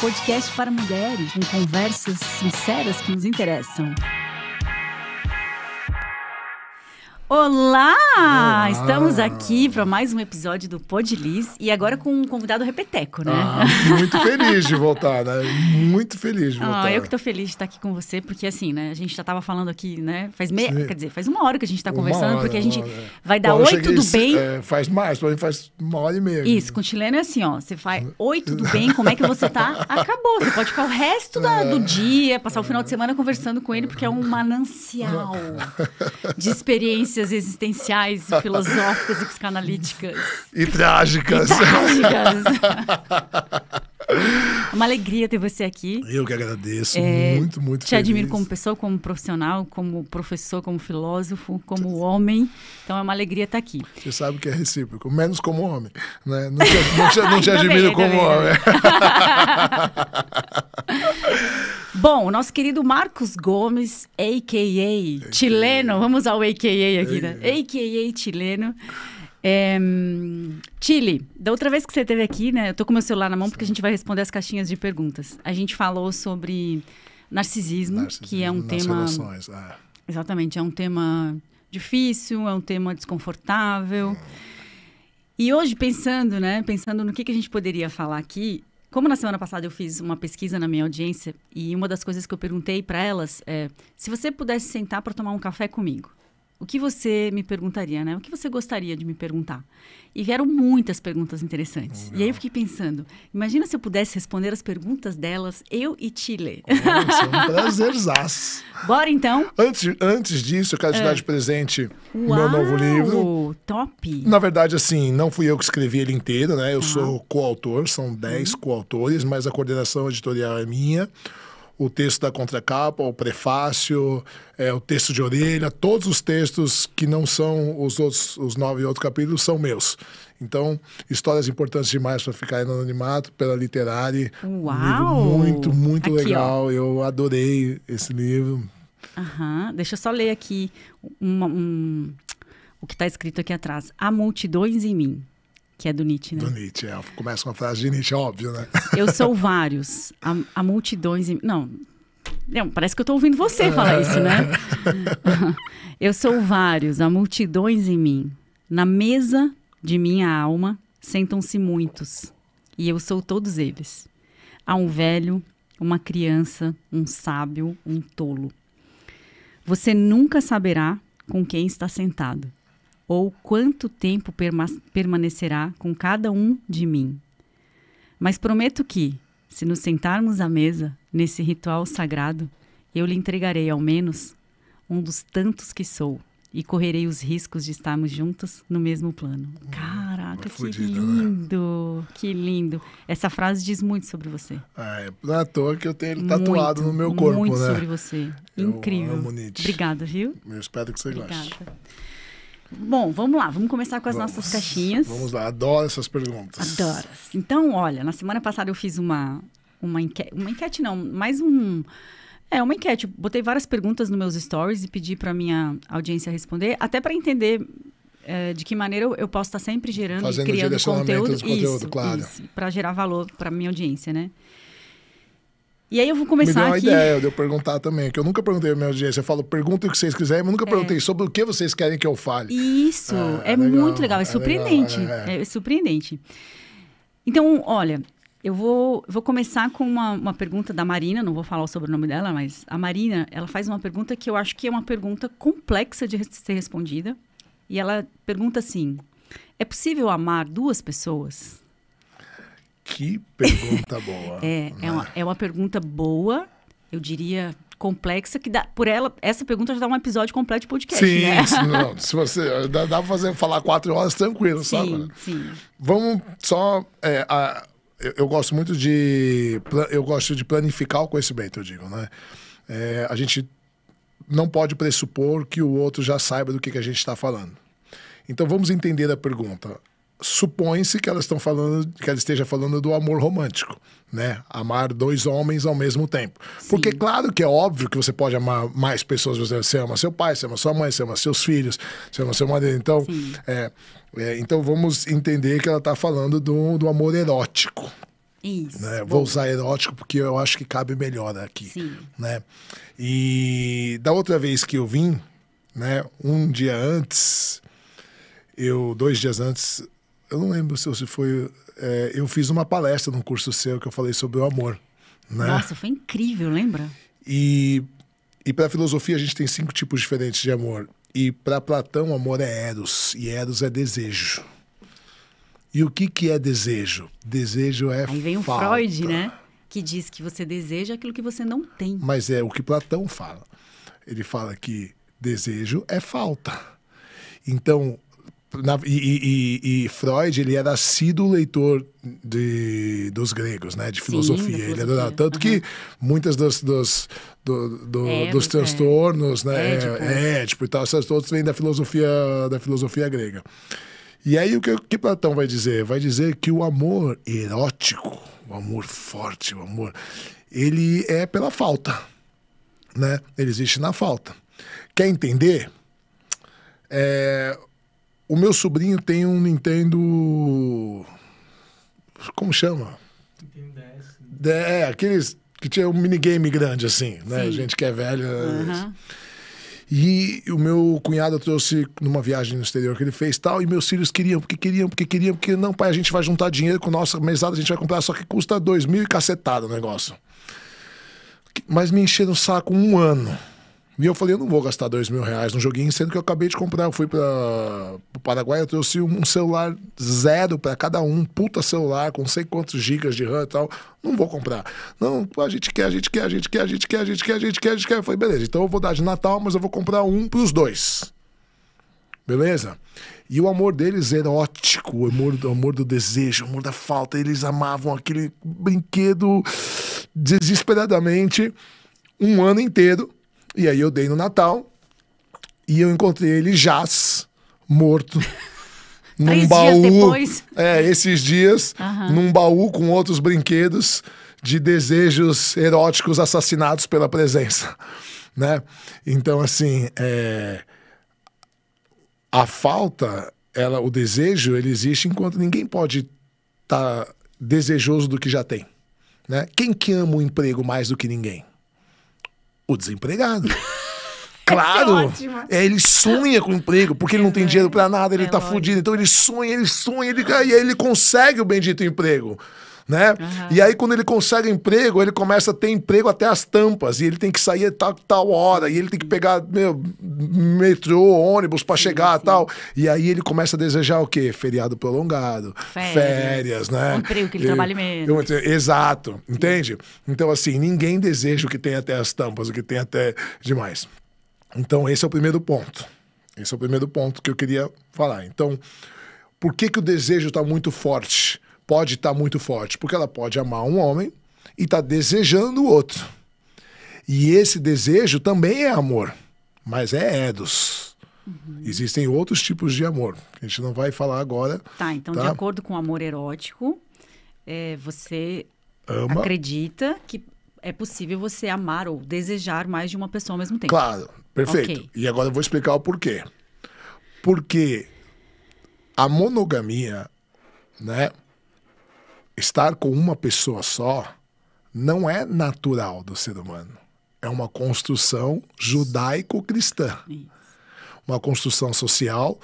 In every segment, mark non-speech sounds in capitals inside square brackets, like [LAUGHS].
podcast para mulheres, com conversas sinceras que nos interessam. Olá! Olá! Estamos aqui para mais um episódio do Podliz e agora com um convidado repeteco, né? Ah, muito feliz de voltar, né? Muito feliz de ah, voltar. Ah, eu que estou feliz de estar aqui com você, porque assim, né? A gente já estava falando aqui, né? Faz meia, quer dizer, faz uma hora que a gente está conversando, hora, porque a gente hora, é. vai dar oito do bem. É, faz mais, pra mim faz uma hora e meia. Isso, com o chileno é assim, ó. Você faz oito do bem, como é que você tá? [LAUGHS] Acabou. Você pode ficar o resto da, é. do dia, passar o final de semana conversando com ele, porque é um [LAUGHS] manancial [LAUGHS] de experiências existências existenciais, filosóficas e psicanalíticas. E trágicas. E trágicas. É uma alegria ter você aqui. Eu que agradeço. É, muito, muito Te feliz. admiro como pessoa, como profissional, como professor, como filósofo, como homem. Então é uma alegria estar aqui. Você sabe que é recíproco, menos como homem. Né? Não te, não te, não te [LAUGHS] admiro bem, como homem. [LAUGHS] Bom, o nosso querido Marcos Gomes, a.k.a. chileno, vamos ao a.k.a. aqui, né? a.k.a. chileno. É, Chile, da outra vez que você esteve aqui, né? Eu tô com meu celular na mão porque a gente vai responder as caixinhas de perguntas. A gente falou sobre narcisismo, narcisismo que é um tema. Relações, é. Exatamente, é um tema difícil, é um tema desconfortável. Hum. E hoje, pensando, né? Pensando no que, que a gente poderia falar aqui, como na semana passada eu fiz uma pesquisa na minha audiência e uma das coisas que eu perguntei para elas é: se você pudesse sentar para tomar um café comigo, o que você me perguntaria, né? O que você gostaria de me perguntar? E vieram muitas perguntas interessantes. Legal. E aí eu fiquei pensando, imagina se eu pudesse responder as perguntas delas, eu e Chile. Nossa, é um prazerzaço. [LAUGHS] Bora então? Antes, antes disso, eu quero te é. dar de ah. presente Uau, meu novo livro. top! Na verdade, assim, não fui eu que escrevi ele inteiro, né? Eu ah. sou coautor, são 10 uhum. coautores, mas a coordenação editorial é minha o texto da contracapa, o prefácio, é, o texto de orelha, todos os textos que não são os outros, os nove outros capítulos são meus. Então, histórias importantes demais para ficar no anonimato, pela literária, Uau! Um muito, muito aqui, legal. Ó. Eu adorei esse livro. Aham. Deixa eu só ler aqui um, o que está escrito aqui atrás. Há multidões em mim que é do Nietzsche, né? Do Nietzsche, é. Começa uma frase de Nietzsche, óbvio, né? Eu sou vários, a, a multidões... Em... Não, não, parece que eu estou ouvindo você falar é. isso, né? [LAUGHS] eu sou vários, há multidões em mim. Na mesa de minha alma sentam-se muitos, e eu sou todos eles. Há um velho, uma criança, um sábio, um tolo. Você nunca saberá com quem está sentado ou quanto tempo permanecerá com cada um de mim. Mas prometo que, se nos sentarmos à mesa, nesse ritual sagrado, eu lhe entregarei ao menos um dos tantos que sou e correrei os riscos de estarmos juntos no mesmo plano. Hum, Caraca, fudida, que né? lindo! Né? Que lindo! Essa frase diz muito sobre você. Ah, é, não é à toa que eu tenho ele tatuado muito, no meu corpo, muito né? Muito sobre você. Eu Incrível. Obrigada, viu? Eu espero que você Obrigada. goste. Bom, vamos lá, vamos começar com as vamos, nossas caixinhas. Vamos lá, adoro essas perguntas. Adoro. Então, olha, na semana passada eu fiz uma, uma enquete, uma enquete não, mais um. É, uma enquete. botei várias perguntas nos meus stories e pedi para minha audiência responder, até para entender é, de que maneira eu, eu, posso estar tá sempre gerando Fazendo e criando conteúdo. conteúdo. Isso, claro. Para gerar valor para minha audiência, né? E aí eu vou começar aqui... Me deu uma aqui... ideia de eu perguntar também, que eu nunca perguntei à minha audiência. Eu falo, pergunta o que vocês quiserem, mas nunca é. perguntei é. sobre o que vocês querem que eu fale. Isso, é, é, é legal, muito legal, é, é surpreendente. Legal, é, é, surpreendente. Então, olha, eu vou, vou começar com uma, uma pergunta da Marina, não vou falar sobre o sobrenome dela, mas a Marina, ela faz uma pergunta que eu acho que é uma pergunta complexa de ser respondida. E ela pergunta assim, é possível amar duas pessoas? Que pergunta [LAUGHS] boa. é, é uma, é uma pergunta boa, eu diria complexa que dá por ela essa pergunta já dá um episódio completo de podcast sim né? se, não, [LAUGHS] se você dá, dá para fazer falar quatro horas tranquilo sim, sabe sim. vamos só é, a, eu, eu, gosto muito de eu gosto de planificar o conhecimento eu digo né é, a gente não pode pressupor que o outro já saiba do que, que a gente está falando então vamos entender a pergunta supõe-se que elas estão falando, que ela esteja falando do amor romântico, né? Amar dois homens ao mesmo tempo. Sim. Porque claro que é óbvio que você pode amar mais pessoas, você ama seu pai, você ama sua mãe, você ama seus filhos, você ama seu marido. Então, é, é, então vamos entender que ela está falando do, do amor erótico. Isso. Né? Vou usar erótico porque eu acho que cabe melhor aqui, Sim. né? E da outra vez que eu vim, né? Um dia antes, eu dois dias antes eu não lembro se foi. É, eu fiz uma palestra num curso seu que eu falei sobre o amor. Né? Nossa, foi incrível, lembra? E, e para filosofia a gente tem cinco tipos diferentes de amor. E para Platão, amor é Eros, e Eros é desejo. E o que, que é desejo? Desejo é. Aí vem o Freud, né? Que diz que você deseja aquilo que você não tem. Mas é o que Platão fala. Ele fala que desejo é falta. Então, na, e, e, e, Freud ele era sido leitor de, dos gregos, né, de filosofia. Sim, Ele era Tanto uhum. que muitas das, das do, do, é, dos é. transtornos, né? é. né, É, tipo e tal, essas todas vêm da filosofia, da filosofia grega. E aí o que, o que Platão vai dizer? Vai dizer que o amor erótico, o amor forte, o amor, ele é pela falta, né? Ele existe na falta. Quer entender? É, o meu sobrinho tem um Nintendo. Como chama? Nintendo DS. Né? É, aqueles que tinha um minigame grande, assim, né? Sim. Gente que é velha. Uhum. E o meu cunhado trouxe numa viagem no exterior que ele fez tal, e meus filhos queriam, porque queriam, porque queriam, porque não, pai, a gente vai juntar dinheiro com nossa mesada, a gente vai comprar, só que custa dois mil e cacetada o negócio. Mas me encheram o saco um ano. E eu falei, eu não vou gastar dois mil reais no joguinho, sendo que eu acabei de comprar. Eu fui para o Paraguai, eu trouxe um celular zero para cada um, puta celular, com não sei quantos gigas de RAM e tal. Não vou comprar. Não, a gente quer, a gente quer, a gente quer, a gente quer, a gente quer, a gente quer, a gente quer. Eu falei, beleza, então eu vou dar de Natal, mas eu vou comprar um para os dois. Beleza? E o amor deles erótico, o amor, o amor do desejo, o amor da falta. Eles amavam aquele brinquedo desesperadamente um ano inteiro. E aí eu dei no Natal e eu encontrei ele jaz, morto. [LAUGHS] num Três baú. Dias depois. É, esses dias, uhum. num baú com outros brinquedos de desejos eróticos assassinados pela presença, [LAUGHS] né? Então, assim, é... a falta, ela, o desejo, ele existe enquanto ninguém pode estar tá desejoso do que já tem, né? Quem que ama o emprego mais do que ninguém? O desempregado. [LAUGHS] É claro. É, ele sonha com emprego, porque ele não tem é. dinheiro para nada, ele é tá fudido. Então ele sonha, ele sonha, ele, e aí ele consegue o bendito emprego né? Uhum. E aí, quando ele consegue emprego, ele começa a ter emprego até as tampas, e ele tem que sair tal, tal hora, e ele tem que pegar meu, metrô, ônibus para chegar sim. tal. E aí ele começa a desejar o quê? Feriado prolongado, férias, férias né? Um emprego que ele e, trabalhe menos. Eu, exato, entende? Então, assim, ninguém deseja o que tem até as tampas, o que tem até demais. Então, esse é o primeiro ponto. Esse é o primeiro ponto que eu queria falar. Então, por que, que o desejo está muito forte? pode estar tá muito forte, porque ela pode amar um homem e está desejando o outro. E esse desejo também é amor, mas é edos. Uhum. Existem outros tipos de amor, que a gente não vai falar agora. Tá, então tá? de acordo com o amor erótico, é, você Ama. acredita que é possível você amar ou desejar mais de uma pessoa ao mesmo tempo. Claro, perfeito. Okay. E agora eu vou explicar o porquê. Porque a monogamia, né? Estar com uma pessoa só não é natural do ser humano. É uma construção judaico-cristã. Uma construção social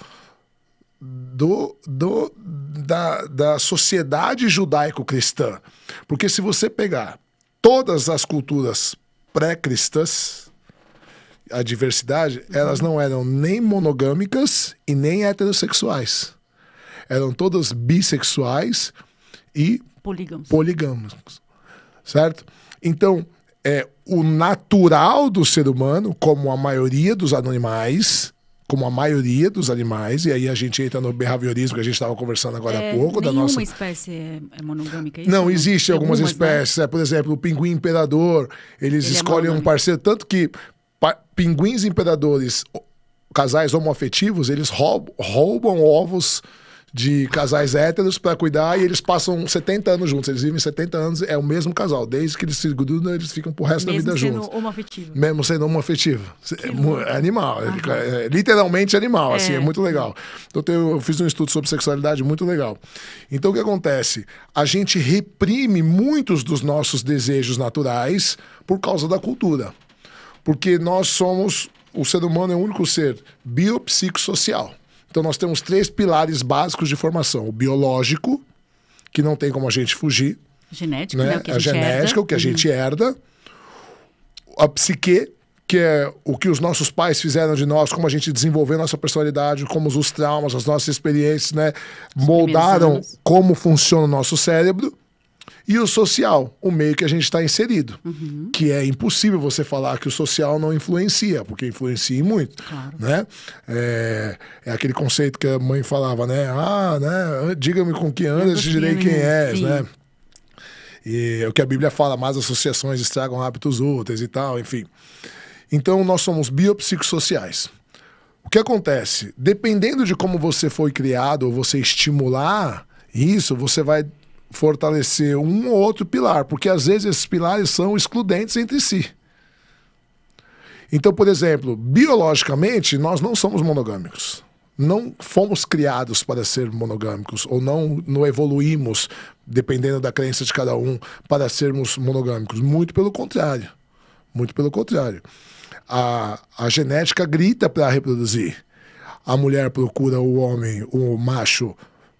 do, do, da, da sociedade judaico-cristã. Porque se você pegar todas as culturas pré-cristãs, a diversidade, uhum. elas não eram nem monogâmicas e nem heterossexuais. Eram todas bissexuais e poligâmicos. certo? Então, é o natural do ser humano, como a maioria dos animais, como a maioria dos animais, e aí a gente entra no behaviorismo que a gente estava conversando agora é, há pouco. da nossa espécie é, é monogâmica? É isso? Não, existe algumas, algumas, né? espécies. Né? É, por exemplo, o pinguim imperador, eles Ele é escolhem um parceiro, tanto que pinguins imperadores, casais homoafetivos, eles roubam, roubam ovos de casais héteros para cuidar e eles passam 70 anos juntos. Eles vivem 70 anos, é o mesmo casal. Desde que eles se grudam, eles ficam pro resto mesmo da vida juntos. Mesmo sendo homoafetivo. Mesmo sendo homoafetivo. É, é animal. É, é, literalmente animal, assim, é. assim, é muito legal. Então eu, eu fiz um estudo sobre sexualidade muito legal. Então o que acontece? A gente reprime muitos dos nossos desejos naturais por causa da cultura. Porque nós somos... O ser humano é o único ser biopsicossocial. Então nós temos três pilares básicos de formação: o biológico, que não tem como a gente fugir. Genético, né? né? a, a genética, herda. o que a uhum. gente herda. A psique, que é o que os nossos pais fizeram de nós, como a gente desenvolveu nossa personalidade, como os traumas, as nossas experiências, né? Moldaram como funciona o nosso cérebro. E o social, o meio que a gente está inserido. Uhum. Que é impossível você falar que o social não influencia, porque influencia muito. Claro. Né? É, é, aquele conceito que a mãe falava, né? Ah, né? Diga-me com quem andas, te direi quem és, né? E é o que a Bíblia fala, mais associações estragam hábitos úteis e tal, enfim. Então, nós somos biopsicossociais. O que acontece? Dependendo de como você foi criado ou você estimular isso, você vai fortalecer um ou outro pilar, porque às vezes esses pilares são excludentes entre si. Então, por exemplo, biologicamente, nós não somos monogâmicos. Não fomos criados para ser monogâmicos, ou não, não evoluímos, dependendo da crença de cada um, para sermos monogâmicos. Muito pelo contrário. Muito pelo contrário. A, a genética grita para reproduzir. A mulher procura o homem, o macho,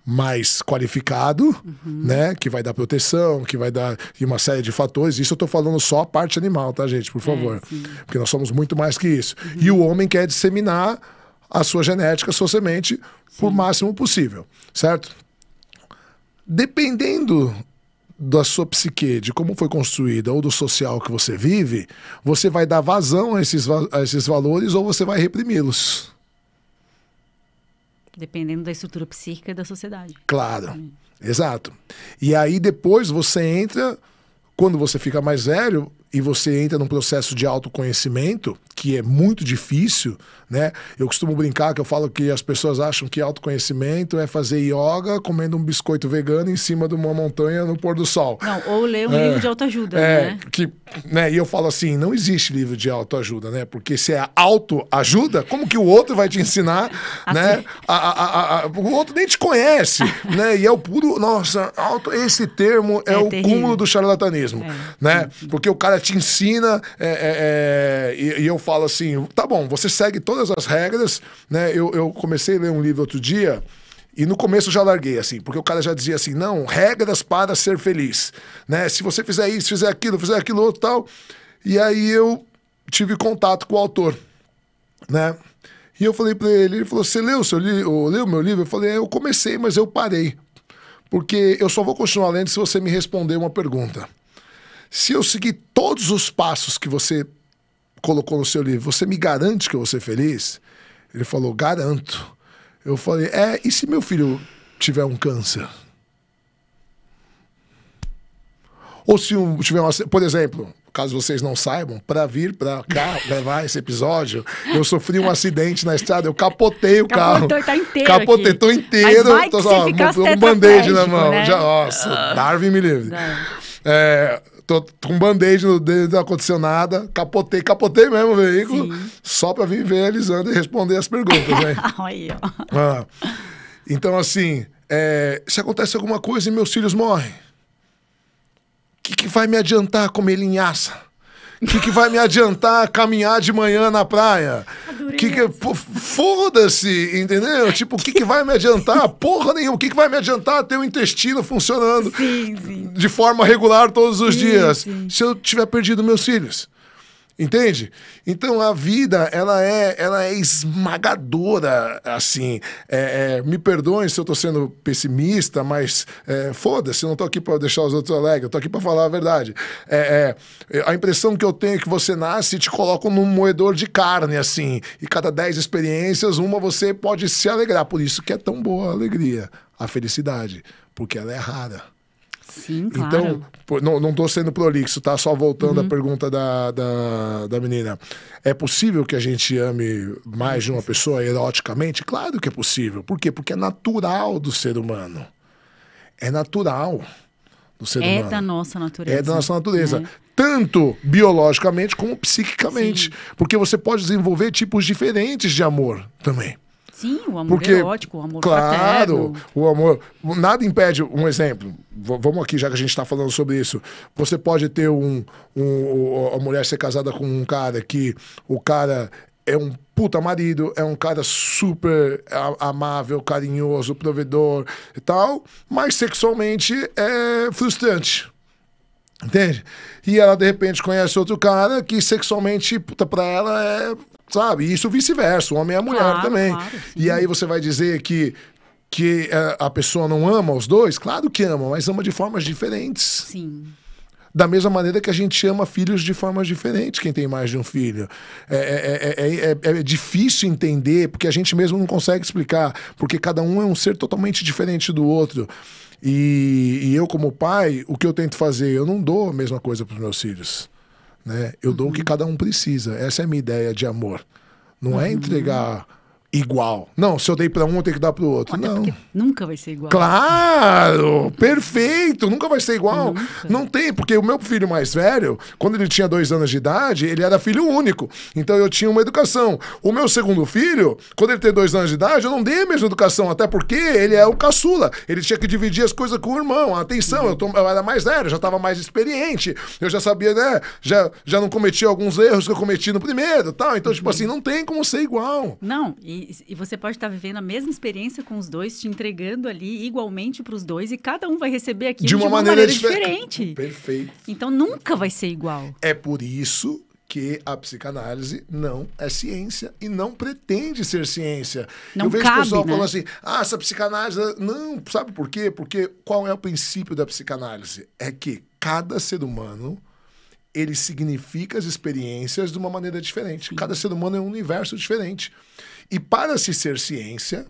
mais qualificado, uhum. né? Que vai dar proteção, que vai dar uma série de fatores. Isso eu tô falando só a parte animal, tá, gente? Por é, favor. É, Porque nós somos muito mais que isso. Uhum. E o homem quer disseminar a sua genética, a sua semente, por máximo possível, certo? Dependendo da sua psique, de como foi construída ou do social que você vive, você vai dar vazão a esses, a esses valores ou você vai reprimi-los dependendo da estrutura psíquica da sociedade. Claro, exato. E aí depois você entra, quando você fica mais velho, e você entra num processo de autoconhecimento, que é muito difícil, né? Eu costumo brincar que eu falo que as pessoas acham que autoconhecimento é fazer yoga comendo um biscoito vegano em cima de uma montanha no pôr do sol. Não, ou ler um é, livro de autoajuda, é, né? Que, né? E eu falo assim, não existe livro de autoajuda, né? Porque se é autoajuda, como que o outro vai te ensinar, [LAUGHS] né? assim. né? A, a, a, o outro nem te conhece, [LAUGHS] né? E é o puro, nossa, auto, esse termo é, é o terrível. cúmulo do charlatanismo, é. né? Porque o cara te ensina, é, é, é, e, e, eu falo assim: tá bom, você segue todas as regras, né? Eu, eu comecei a ler um livro outro dia. E no começo eu já larguei, assim, porque o cara já dizia assim, não, regras para ser feliz, né? Se você fizer isso, fizer aquilo, fizer aquilo outro tal. E aí eu tive contato com o autor, né? E eu falei para ele, ele falou: "Você leu o seu livro, leu meu livro?" Eu falei: "Eu comecei, mas eu parei. Porque eu só vou continuar lendo se você me responder uma pergunta." Se eu seguir todos os passos que você colocou no seu livro, você me garante que eu vou ser feliz? Ele falou, garanto. Eu falei, é, e se meu filho tiver um câncer? Ou se um, tiver uma. Por exemplo, caso vocês não saibam, para vir para cá levar esse episódio, eu sofri um acidente na estrada, eu capotei o Capotou, carro. Tá inteiro capotei, aqui. tô inteiro. Mas vai tô, ó, um band-aid na mão. Né? Já, nossa, ah. Darwin me livre. É, tô com um band-aid no dedo do ar capotei, capotei mesmo o veículo, Sim. só para vir ver a Elisandra e responder as perguntas, né? [LAUGHS] Ah, então, assim, é, se acontece alguma coisa e meus filhos morrem, o que, que vai me adiantar comer linhaça? O que, que vai me adiantar caminhar de manhã na praia? que que foda-se, entendeu? Tipo, o que, que vai me adiantar? Porra nenhuma. O que, que vai me adiantar ter o intestino funcionando sim, sim. de forma regular todos os sim, dias se eu tiver perdido meus filhos? Entende? Então a vida ela é ela é esmagadora assim. É, é, me perdoem se eu estou sendo pessimista, mas é, foda-se, não estou aqui para deixar os outros alegres, eu tô aqui para falar a verdade. É, é, é, a impressão que eu tenho é que você nasce e te coloca num moedor de carne assim. E cada dez experiências, uma você pode se alegrar. Por isso que é tão boa a alegria, a felicidade, porque ela é rara. Sim, Então, não, não estou sendo prolixo, tá? Só voltando uhum. à pergunta da, da, da menina. É possível que a gente ame mais de uma pessoa eroticamente? Claro que é possível. Por quê? Porque é natural do ser humano. É natural do ser é humano. É da nossa natureza. É da nossa natureza. Né? Tanto biologicamente como psiquicamente. Sim. Porque você pode desenvolver tipos diferentes de amor também. Sim, o amor Porque, erótico, o amor Claro, fraterno. o amor. Nada impede, um exemplo, vamos aqui, já que a gente está falando sobre isso. Você pode ter um, um. A mulher ser casada com um cara que o cara é um puta marido, é um cara super amável, carinhoso, provedor e tal, mas sexualmente é frustrante. Entende? E ela de repente conhece outro cara que sexualmente, puta, pra ela é Sabe? E isso vice-versa, o homem é a mulher claro, também. Claro, e aí você vai dizer que que a pessoa não ama os dois? Claro que ama, mas ama de formas diferentes. Sim. Da mesma maneira que a gente ama filhos de formas diferentes, quem tem mais de um filho. É, é, é, é, difícil entender, porque a gente mesmo não consegue explicar, porque cada um é um ser totalmente diferente do outro. E, e eu, como pai, o que eu tento fazer? Eu não dou a mesma coisa para os meus filhos. Né? Eu uhum. dou o que uhum. cada um precisa. Essa é a minha ideia de amor. Não é uhum. é entregar igual. Não, se eu dei para um, eu tenho que dar para o outro. Até não. Nunca vai ser igual. Claro! Perfeito! Nunca vai ser igual. Nunca. Não tem, porque o meu filho mais velho, quando ele tinha dois anos de idade, ele era filho único. Então eu tinha uma educação. O meu segundo filho, quando ele tem dois anos de idade, eu não dei a mesma educação, até porque ele é o caçula. Ele tinha que dividir as coisas com o irmão. Atenção, uhum. eu, tô, eu, era mais velho, já estava mais experiente. Eu já sabia, né? Já, já não cometi alguns erros que eu cometi no primeiro tal. Então, tipo uhum. tipo assim, não tem como ser igual. Não, e e, você pode estar vivendo a mesma experiência com os dois, te entregando ali igualmente para os dois, e cada um vai receber aquilo de uma, de uma maneira, maneira diferente. diferente. Perfeito. Então nunca vai ser igual. É por isso que a psicanálise não é ciência e não pretende ser ciência. Não Eu vejo cabe, pessoal né? falando assim, ah, essa psicanálise. Não, sabe por quê? Porque qual é o princípio da psicanálise? É que cada ser humano ele significa as experiências de uma maneira diferente. Cada ser humano é um universo diferente. E para se ser ciência,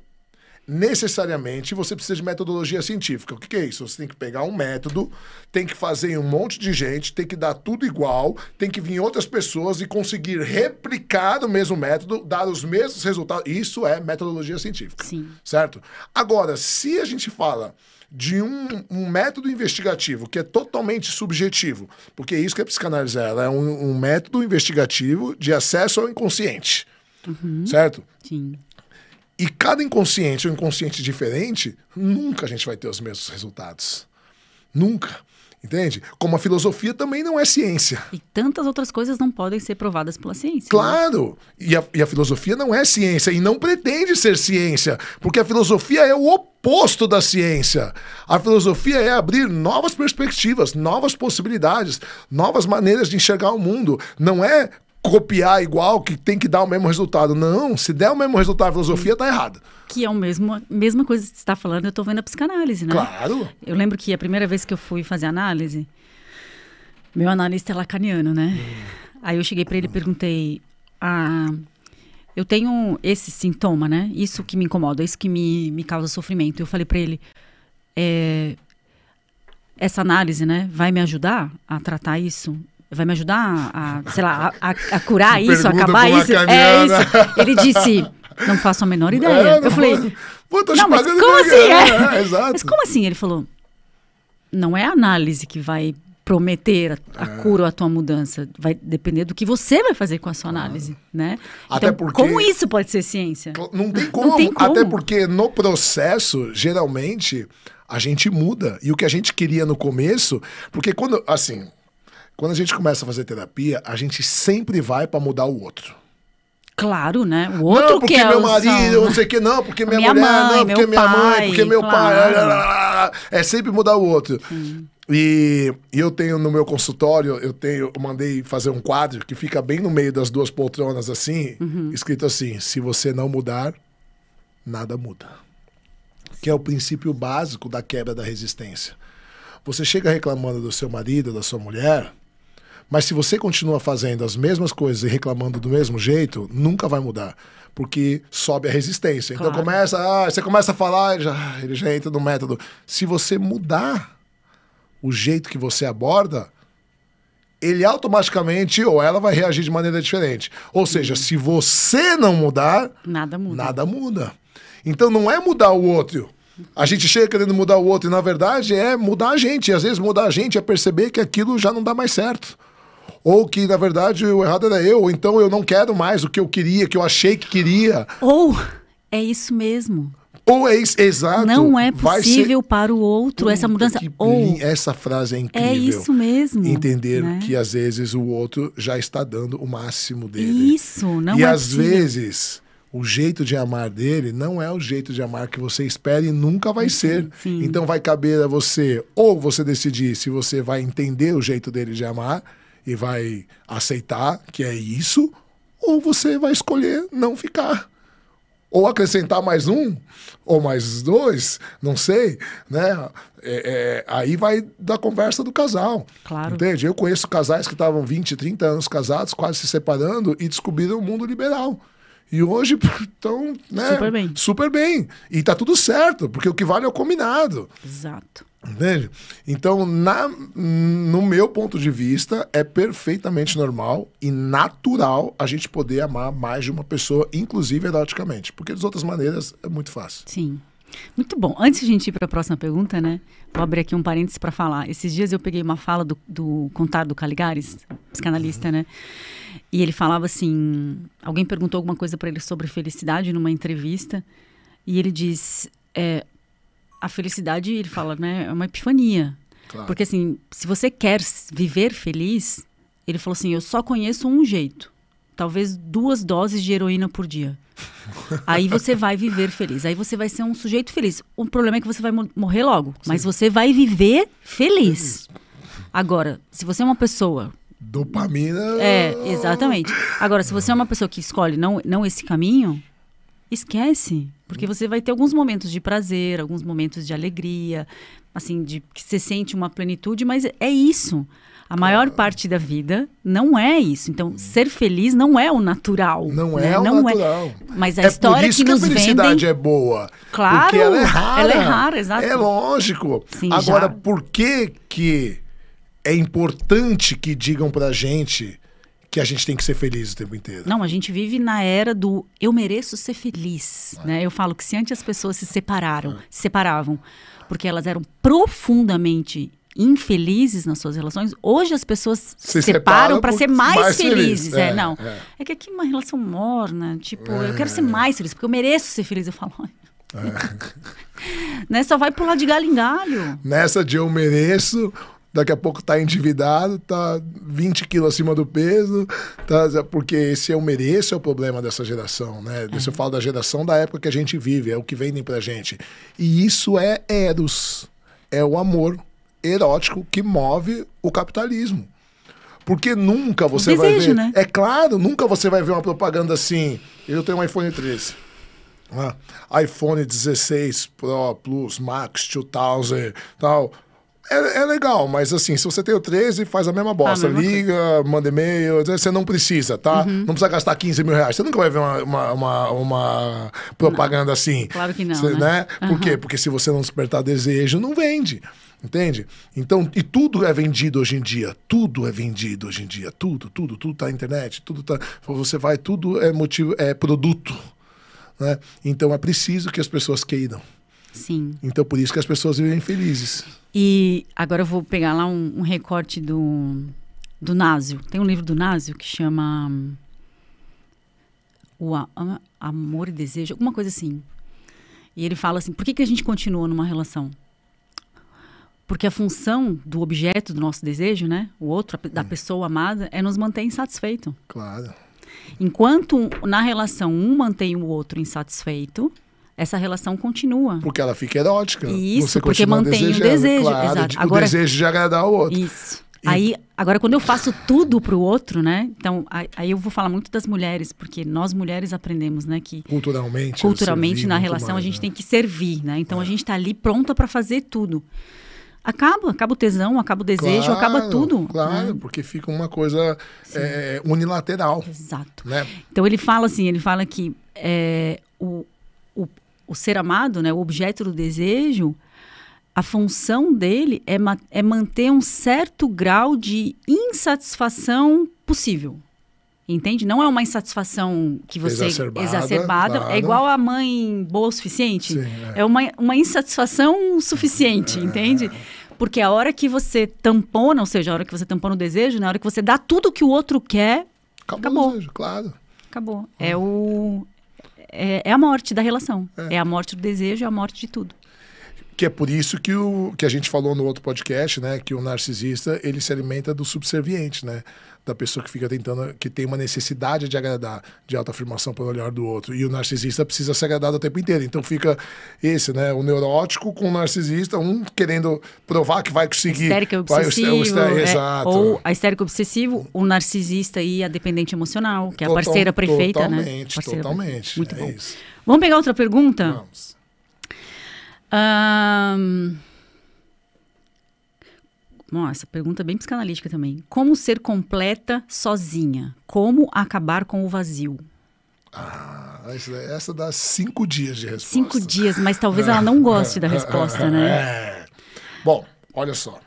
necessariamente você precisa de metodologia científica. O que, que, é isso? Você tem que pegar um método, tem que fazer em um monte de gente, tem que dar tudo igual, tem que vir outras pessoas e conseguir replicar o mesmo método, dar os mesmos resultados. Isso é metodologia científica. Sim. Certo? Agora, se a gente fala de um, um, método investigativo que é totalmente subjetivo, porque é isso que a é psicanálise é, ela é um, um método investigativo de acesso ao inconsciente. Uhum. Certo? Sim. E cada inconsciente ou inconsciente diferente, nunca a gente vai ter os mesmos resultados. Nunca. Entende? Como a filosofia também não é ciência. E tantas outras coisas não podem ser provadas pela ciência. Né? Claro! Né? E, a, e a filosofia não é ciência e não pretende ser ciência, porque a filosofia é o oposto da ciência. A filosofia é abrir novas perspectivas, novas possibilidades, novas maneiras de enxergar o mundo. Não é copiar igual, que tem que dar o mesmo resultado. Não, se der o mesmo resultado a filosofia, tá errada. Que é a mesma coisa que você está falando, eu estou vendo a psicanálise, né? Claro. Eu lembro que a primeira vez que eu fui fazer análise, meu analista é lacaniano, né? Hum. Aí eu cheguei para ele e perguntei: ah, eu tenho esse sintoma, né? Isso que me incomoda, isso que me, me causa sofrimento. Eu falei para ele: é, essa análise, né, vai me ajudar a tratar isso? vai me ajudar a, sei lá, a, a curar [LAUGHS] isso, a acabar isso? É isso. Ele disse, não faço a menor [LAUGHS] é, ideia. É, eu falei, pô, tô não, mas como assim? [LAUGHS] É? É, mas como assim? Ele falou, não é a análise que vai prometer a, a é. cura ou a tua mudança. Vai depender do que você vai fazer com a sua análise, né? Até então, porque... Como isso pode ser ciência? Não tem como. Não tem como. Até porque no processo, geralmente... A gente muda. E o que a gente queria no começo, porque quando, assim, quando a gente começa a fazer terapia, a gente sempre vai para mudar o outro. Claro, né? O outro não, porque é meu marido, ah, não sei o que, não, porque minha, minha mulher, mãe, não, porque minha pai, mãe, porque meu claro. pai. É sempre mudar o outro. Hum. E, e, eu tenho no meu consultório, eu tenho, eu mandei fazer um quadro que fica bem no meio das duas poltronas, assim, uhum. escrito assim: se você não mudar, nada muda. Que é o princípio básico da quebra da resistência. Você chega reclamando do seu marido, da sua mulher, mas se você continua fazendo as mesmas coisas e reclamando do mesmo jeito, nunca vai mudar. Porque sobe a resistência. Então claro. Então começa, ah, você começa a falar, ele já, ele já entra no método. Se você mudar o jeito que você aborda, ele automaticamente ou ela vai reagir de maneira diferente. Ou seja, uhum. se você não mudar, nada muda. Nada muda. Então não é mudar o outro. A gente chega querendo mudar o outro e, na verdade, é mudar a gente. E, às vezes, mudar a gente é perceber que aquilo já não dá mais certo. Ou que, na verdade, o errado era eu, ou então eu não quero mais o que eu queria, que eu achei que queria. Ou é isso mesmo. Ou é isso, exato. Não é possível ser... para o outro Puta, essa mudança. Ou essa frase é, é incrível. É isso mesmo. Entender né? que às vezes o outro já está dando o máximo dele. Isso, não e é. E às vezes o jeito de amar dele não é o jeito de amar que você espera e nunca vai sim, uhum, ser. Sim. Então vai caber a você ou você decidir se você vai entender o jeito dele de amar e vai aceitar que é isso, ou você vai escolher não ficar. Ou acrescentar mais um, ou mais dois, não sei, né? É, é, aí vai da conversa do casal. Claro. Entende? Eu conheço casais que estavam 20, 30 anos casados, quase se separando, e descobriram o mundo liberal. E hoje [LAUGHS] estão né, super bem. super bem. E tá tudo certo, porque o que vale é o combinado. Exato. Entende? Então, na, no meu ponto de vista, é perfeitamente normal e natural a gente poder amar mais de uma pessoa, inclusive eroticamente. Porque de outras maneiras é muito fácil. Sim. Muito bom. Antes de a gente ir para a próxima pergunta, né? Vou abrir aqui um parênteses para falar. Esses dias eu peguei uma fala do, do contado do Caligares, psicanalista, uhum. né? E ele falava assim: alguém perguntou alguma coisa para ele sobre felicidade numa entrevista. E ele diz: é, a felicidade, ele fala, né, é uma epifania. Claro. Porque assim, se você quer viver feliz, ele falou assim, eu só conheço um jeito. Talvez duas doses de heroína por dia. [LAUGHS] Aí você vai viver feliz. Aí você vai ser um sujeito feliz. O problema é que você vai morrer logo, Sim. mas você vai viver feliz. Agora, se você é uma pessoa dopamina. É, exatamente. Agora, se você é uma pessoa que escolhe não não esse caminho, esquece, porque você vai ter alguns momentos de prazer, alguns momentos de alegria, assim, de que você sente uma plenitude, mas é isso. A maior parte da vida não é isso. Então, uhum. ser feliz não é o natural. Não né? é o não é. natural. É. Mas a é história que, que nos É por isso que a felicidade é boa. Claro. Porque ela é rara. Ela é rara, exato. É lógico. Sim, Agora, já... por que que é importante que digam pra gente que a gente tem que ser feliz o tempo inteiro. Não, a gente vive na era do eu mereço ser feliz, né? Eu falo que se antes as pessoas se separaram, ah. separavam, porque elas eram profundamente infelizes nas suas relações, hoje as pessoas se separam para ser mais, mais felizes. É, é, não. É. é. que aqui é uma relação morna, tipo, eu quero ser é. mais feliz, porque eu mereço ser feliz. Eu falo, é. [LAUGHS] né? Só vai pular de galho em galho. Nessa de eu mereço, daqui a pouco tá endividado, tá 20 quilos acima do peso, tá, porque esse eu é mereço é o problema dessa geração, né? Uhum. Isso eu falo da geração da época que a gente vive, é o que vendem pra gente. E isso é eros, é o amor erótico que move o capitalismo. Porque nunca você vai ver. Né? É claro, nunca você vai ver uma propaganda assim. Eu tenho um iPhone 13 né? iPhone 16 Pro Plus Max 2000 tal é, é, legal, mas assim, se você tem o 13, faz a mesma bosta. A mesma Liga, coisa. manda e-mail, você não precisa, tá? Uhum. Não precisa gastar 15 mil reais. Você nunca vai ver uma, uma, uma, uma propaganda não. assim. Claro que não. Você, né? né? Uhum. Por quê? Porque se você não despertar desejo, não vende. Entende? Então, e tudo é vendido hoje em dia. Tudo é vendido hoje em dia. Tudo, tudo, tudo tá na internet, tudo tá. Você vai, tudo é motivo, é produto. Né? Então é preciso que as pessoas queiram. Sim. Então por isso que as pessoas vivem felizes. E agora eu vou pegar lá um, um recorte do, do Násio. Tem um livro do Nazio que chama hum, o a, a, Amor e Desejo, alguma coisa assim. E ele fala assim: por que, que a gente continua numa relação? Porque a função do objeto do nosso desejo, né? O outro, a, da hum. pessoa amada, é nos manter insatisfeito. Claro. Enquanto na relação um mantém o outro insatisfeito, essa relação continua. Porque ela fica erótica. Isso, você porque mantém o desejo. Claro, exato. Agora, o desejo de agradar o outro. Isso. E... Aí, agora, quando eu faço tudo pro outro, né? Então, aí eu vou falar muito das mulheres, porque nós mulheres aprendemos, né? Que culturalmente, culturalmente na relação mais, a gente né? tem que servir, né? Então é. a gente está ali pronta para fazer tudo. Acaba, acaba o tesão, acaba o desejo, claro, acaba tudo. Claro, né? porque fica uma coisa é, unilateral. Exato. Né? Então ele fala assim, ele fala que é, o, o, o ser amado, né, o objeto do desejo, a função dele é, ma é manter um certo grau de insatisfação possível. Entende? Não é uma insatisfação que você. Exacerbada. exacerbada é claro. É igual a mãe boa o suficiente. Sim, é. é, uma, uma insatisfação suficiente, é. entende? Porque a hora que você tampona, ou seja, a hora que você tampona o desejo, na né, hora que você dá tudo que o outro quer, acabou. acabou. O desejo, claro. Acabou. É o é, é a morte da relação. É. é a morte do desejo, é a morte de tudo. Que é por isso que, o, que a gente falou no outro podcast, né? Que o narcisista, ele se alimenta do subserviente, né? Da pessoa que fica tentando, que tem uma necessidade de agradar, de autoafirmação pelo olhar do outro. E o narcisista precisa ser agradado o tempo inteiro. Então fica esse, né? O neurótico com o narcisista, um querendo provar que vai conseguir. a é obsessivo. Vai, o é, exato. Ou a histérica obsessivo, o narcisista e a dependente emocional, que é a Total, parceira prefeita, né? totalmente, né? Parceira totalmente, totalmente. Muito é bom. Isso. Vamos pegar outra pergunta? Vamos. Um... Nossa, pergunta é bem psicanalítica também. Como ser completa sozinha? Como acabar com o vazio? Ah, essa dá cinco dias de resposta. Cinco dias, mas talvez [LAUGHS] ela não goste da resposta, né? [LAUGHS] É. Bom, olha só.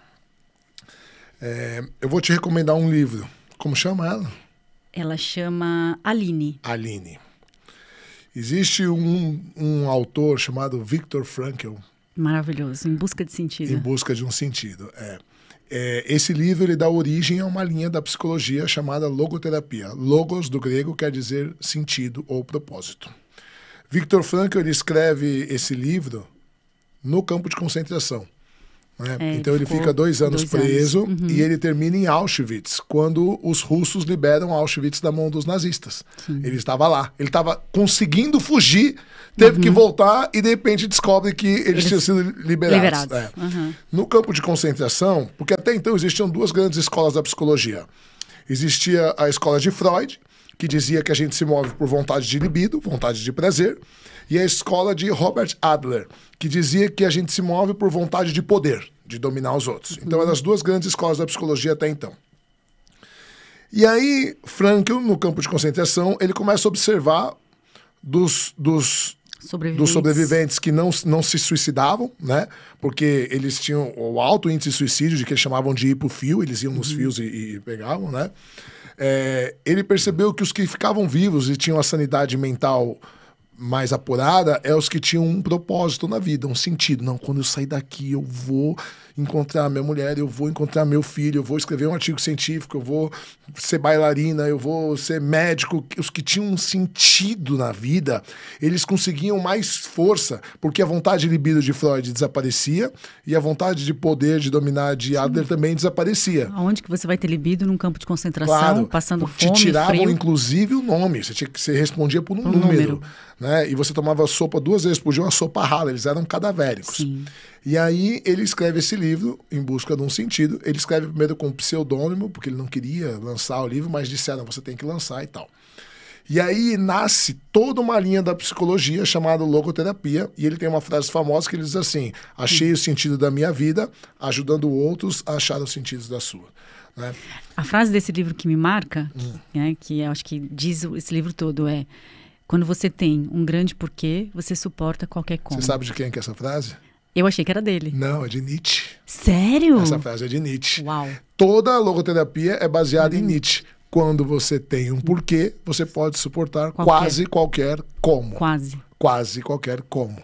É, eu vou te recomendar um livro. Como chama ela? Ela chama Aline. Aline. Existe um, um autor chamado Viktor Frankl. Maravilhoso, Em Busca de Sentido. Em Busca de um Sentido, é. é esse livro ele dá origem a uma linha da psicologia chamada logoterapia. Logos, do grego, quer dizer sentido ou propósito. Viktor Frankl ele escreve esse livro no campo de concentração. Né? É, então ele, ele fica dois anos dois preso anos. Uhum. e ele termina em Auschwitz, quando os russos liberam Auschwitz da mão dos nazistas. Sim. Ele estava lá, ele estava conseguindo fugir, teve uhum. que voltar e de repente descobre que eles, eles tinham sido liberados. liberados. É. Uhum. No campo de concentração, porque até então existiam duas grandes escolas da psicologia. Existia a escola de Freud, que dizia que a gente se move por vontade de libido, vontade de prazer, e a escola de Robert Adler, que dizia que a gente se move por vontade de poder, de dominar os outros. Então, eram é as duas grandes escolas da psicologia até então. E aí, Frankl, no campo de concentração, ele começa a observar dos, dos, sobreviventes. dos sobreviventes que não, não se suicidavam, né? Porque eles tinham o alto índice de suicídio, de que eles chamavam de ir pro fio, eles iam nos uhum. fios e, e, pegavam, né? É, ele percebeu que os que ficavam vivos e tinham a sanidade mental mais apurada é os que tinham um propósito na vida, um sentido. Não, quando eu sair daqui, eu vou encontrar minha mulher, eu vou encontrar meu filho, eu vou escrever um artigo científico, eu vou ser bailarina, eu vou ser médico. Os que tinham um sentido na vida, eles conseguiam mais força, porque a vontade de libido de Freud desaparecia e a vontade de poder, de dominar de Adler Sim. também desaparecia. Aonde que você vai ter libido num campo de concentração, claro, passando fome, Te tiravam, frio. inclusive, o nome. Você, tinha, você respondia por um, por número, número. Né? E você tomava sopa duas vezes por dia, uma sopa rala. Eles eram cadavéricos. Sim. E aí ele escreve esse livro, Em Busca de um Sentido. Ele escreve primeiro com um pseudônimo, porque ele não queria lançar o livro, mas disseram, você tem que lançar e tal. E aí nasce toda uma linha da psicologia chamada logoterapia, e ele tem uma frase famosa que ele diz assim: Achei o sentido da minha vida, ajudando outros a achar os sentidos da sua. Né? A frase desse livro que me marca, hum. né, que acho que diz esse livro todo, é: Quando você tem um grande porquê, você suporta qualquer como. Você sabe de quem é, é essa frase? Eu achei que era dele. Não, é de Nietzsche. Sério? Essa frase é de Nietzsche. Uau. Toda logoterapia é baseada uhum. em Nietzsche. Quando você tem um porquê, você pode suportar qualquer. quase qualquer como. Quase. Quase qualquer como.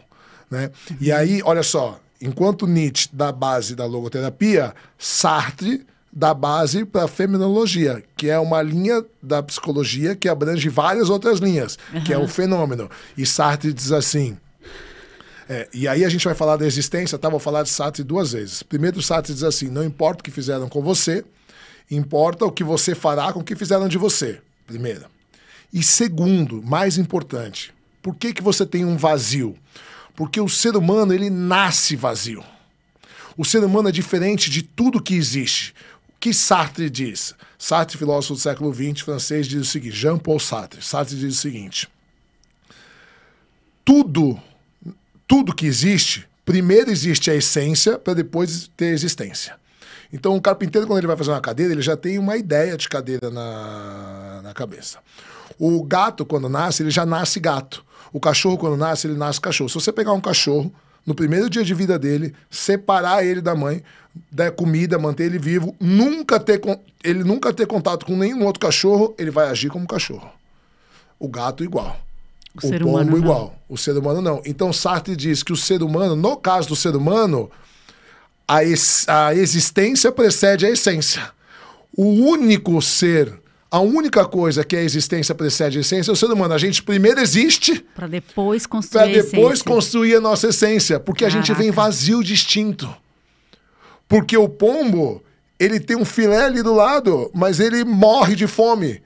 Né? Uhum. E aí, olha só, enquanto Nietzsche dá base da logoterapia, Sartre dá base para a fenomenologia, que é uma linha da psicologia que abrange várias outras linhas, uhum. que é o fenômeno. E Sartre diz assim: é, e aí a gente vai falar da existência, tá? Vou falar de Sartre duas vezes. Primeiro, Sartre diz assim: não importa o que fizeram com você, importa o que você fará com o que fizeram de você. Primeira. E segundo, mais importante, por que, que você tem um vazio? Porque o ser humano, ele nasce vazio. O ser humano é diferente de tudo que existe. O que Sartre diz? Sartre, filósofo do século XX, francês, diz o seguinte: Jean Paul Sartre. Sartre diz o seguinte: tudo tudo que existe, primeiro existe a essência para depois ter a existência. Então, o carpinteiro, quando ele vai fazer uma cadeira, ele já tem uma ideia de cadeira na, na cabeça. O gato, quando nasce, ele já nasce gato. O cachorro, quando nasce, ele nasce cachorro. Se você pegar um cachorro, no primeiro dia de vida dele, separar ele da mãe, dar comida, manter ele vivo, nunca ter ele nunca ter contato com nenhum outro cachorro, ele vai agir como cachorro. O gato igual. O, o ser humano não. igual. O ser humano não. Então Sartre diz que o ser humano, no caso do ser humano, a, ex, a existência precede a essência. O único ser, a única coisa que é a existência precede a essência é o ser humano. A gente primeiro existe para depois construir para depois a construir a nossa essência, porque Caraca. a gente vem vazio, distinto. Porque o pombo, ele tem um filé ali do lado, mas ele morre de fome.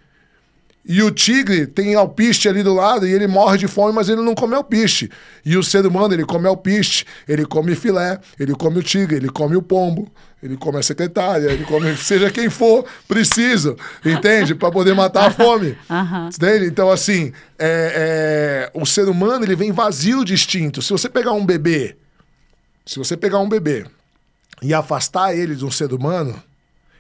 E o tigre tem alpiste ali do lado e ele morre de fome, mas ele não come alpiste. E o ser humano, ele come alpiste, ele come filé, ele come o tigre, ele come o pombo, ele come a secretária, ele come [LAUGHS] seja quem for, precisa, entende? Para poder matar a fome. Uhum. [LAUGHS] Entende? Então, assim, é, é, o ser humano, ele vem vazio de instinto. Se você pegar um bebê, se você pegar um bebê e afastar ele de um ser humano,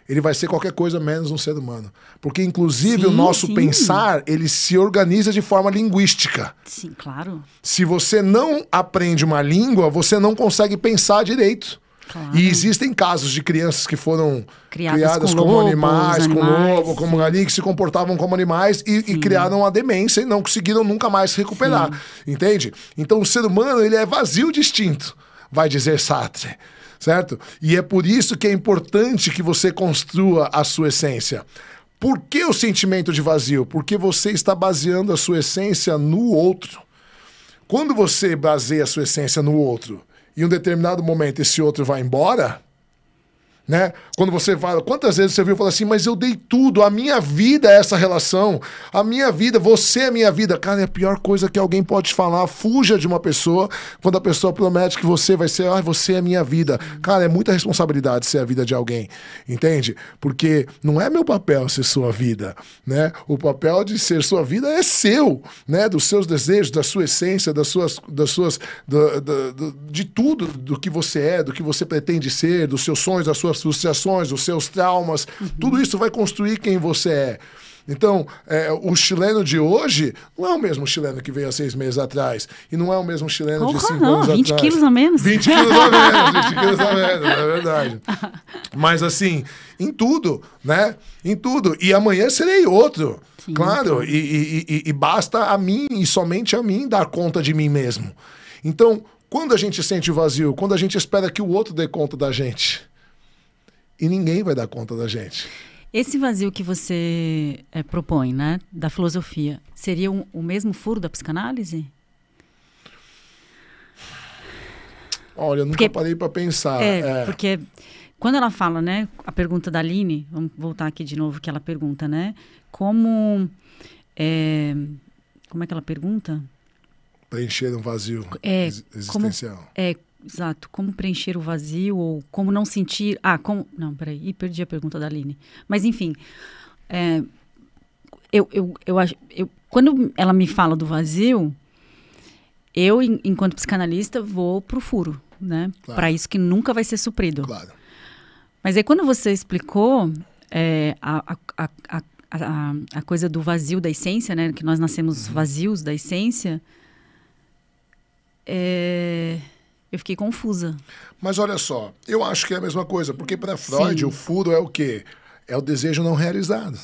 ele vai ser qualquer coisa menos um ser humano. Porque, inclusive, sim, o nosso sim. pensar, ele se organiza de forma linguística. Sim, claro. Se você não aprende uma língua, você não consegue pensar direito. Claro. E existem casos de crianças que foram criadas, criadas como, como lobos, animais, animais, como lobo, como galinha, que se comportavam como animais e, e criaram a demência e não conseguiram nunca mais se recuperar. Sim. Entende? Então o ser humano ele é vazio distinto, vai dizer Sartre certo? E é por isso que é importante que você construa a sua essência. Por que o sentimento de vazio? Porque você está baseando a sua essência no outro. Quando você baseia a sua essência no outro e em um determinado momento esse outro vai embora, né? Quando você fala, quantas vezes você viu falar assim, mas eu dei tudo, a minha vida é essa relação, a minha vida, você é a minha vida. Cara, é a pior coisa que alguém pode falar. Fuja de uma pessoa quando a pessoa promete que você vai ser, ah, você é a minha vida. Cara, é muita responsabilidade ser a vida de alguém, entende? Porque não é meu papel ser sua vida, né? O papel de ser sua vida é seu, né? Dos seus desejos, da sua essência, das suas, das suas, de tudo do que você é, do que você pretende ser, dos seus sonhos, das suas suas frustrações, os seus traumas, uhum. tudo isso vai construir quem você é. Então, é, o chileno de hoje não é o mesmo chileno que veio há seis meses atrás. E não é o mesmo chileno Porra, de cinco não, anos 20 atrás. 20 quilos a menos. 20 quilos a menos, 20 [LAUGHS] quilos a menos, é verdade. Mas assim, em tudo, né? Em tudo. E amanhã serei outro. Sim, claro. E, e, e, e basta a mim, e somente a mim, dar conta de mim mesmo. Então, quando a gente sente o vazio, quando a gente espera que o outro dê conta da gente e ninguém vai dar conta da gente. Esse vazio que você é, propõe, né, da filosofia, seria um, o mesmo furo da psicanálise? Olha, eu nunca porque, parei para pensar. É, é, porque quando ela fala, né, a pergunta da Aline, vamos voltar aqui de novo que ela pergunta, né, como é, como é que ela pergunta? Preencher um vazio é, existencial. Como, é, Exato. Como preencher o vazio ou como não sentir. Ah, como. Não, peraí, perdi a pergunta da Aline. Mas, enfim. É, eu, eu, eu acho. Eu, quando ela me fala do vazio, eu, em, enquanto psicanalista, vou pro furo, né? Claro. Para isso que nunca vai ser suprido. Claro. Mas aí, quando você explicou é, a, a, a, a, a coisa do vazio da essência, né? Que nós nascemos uhum. vazios da essência. É eu fiquei confusa. Mas olha só, eu acho que é a mesma coisa, porque para Freud Sim. o furo é o quê? É o desejo não realizado.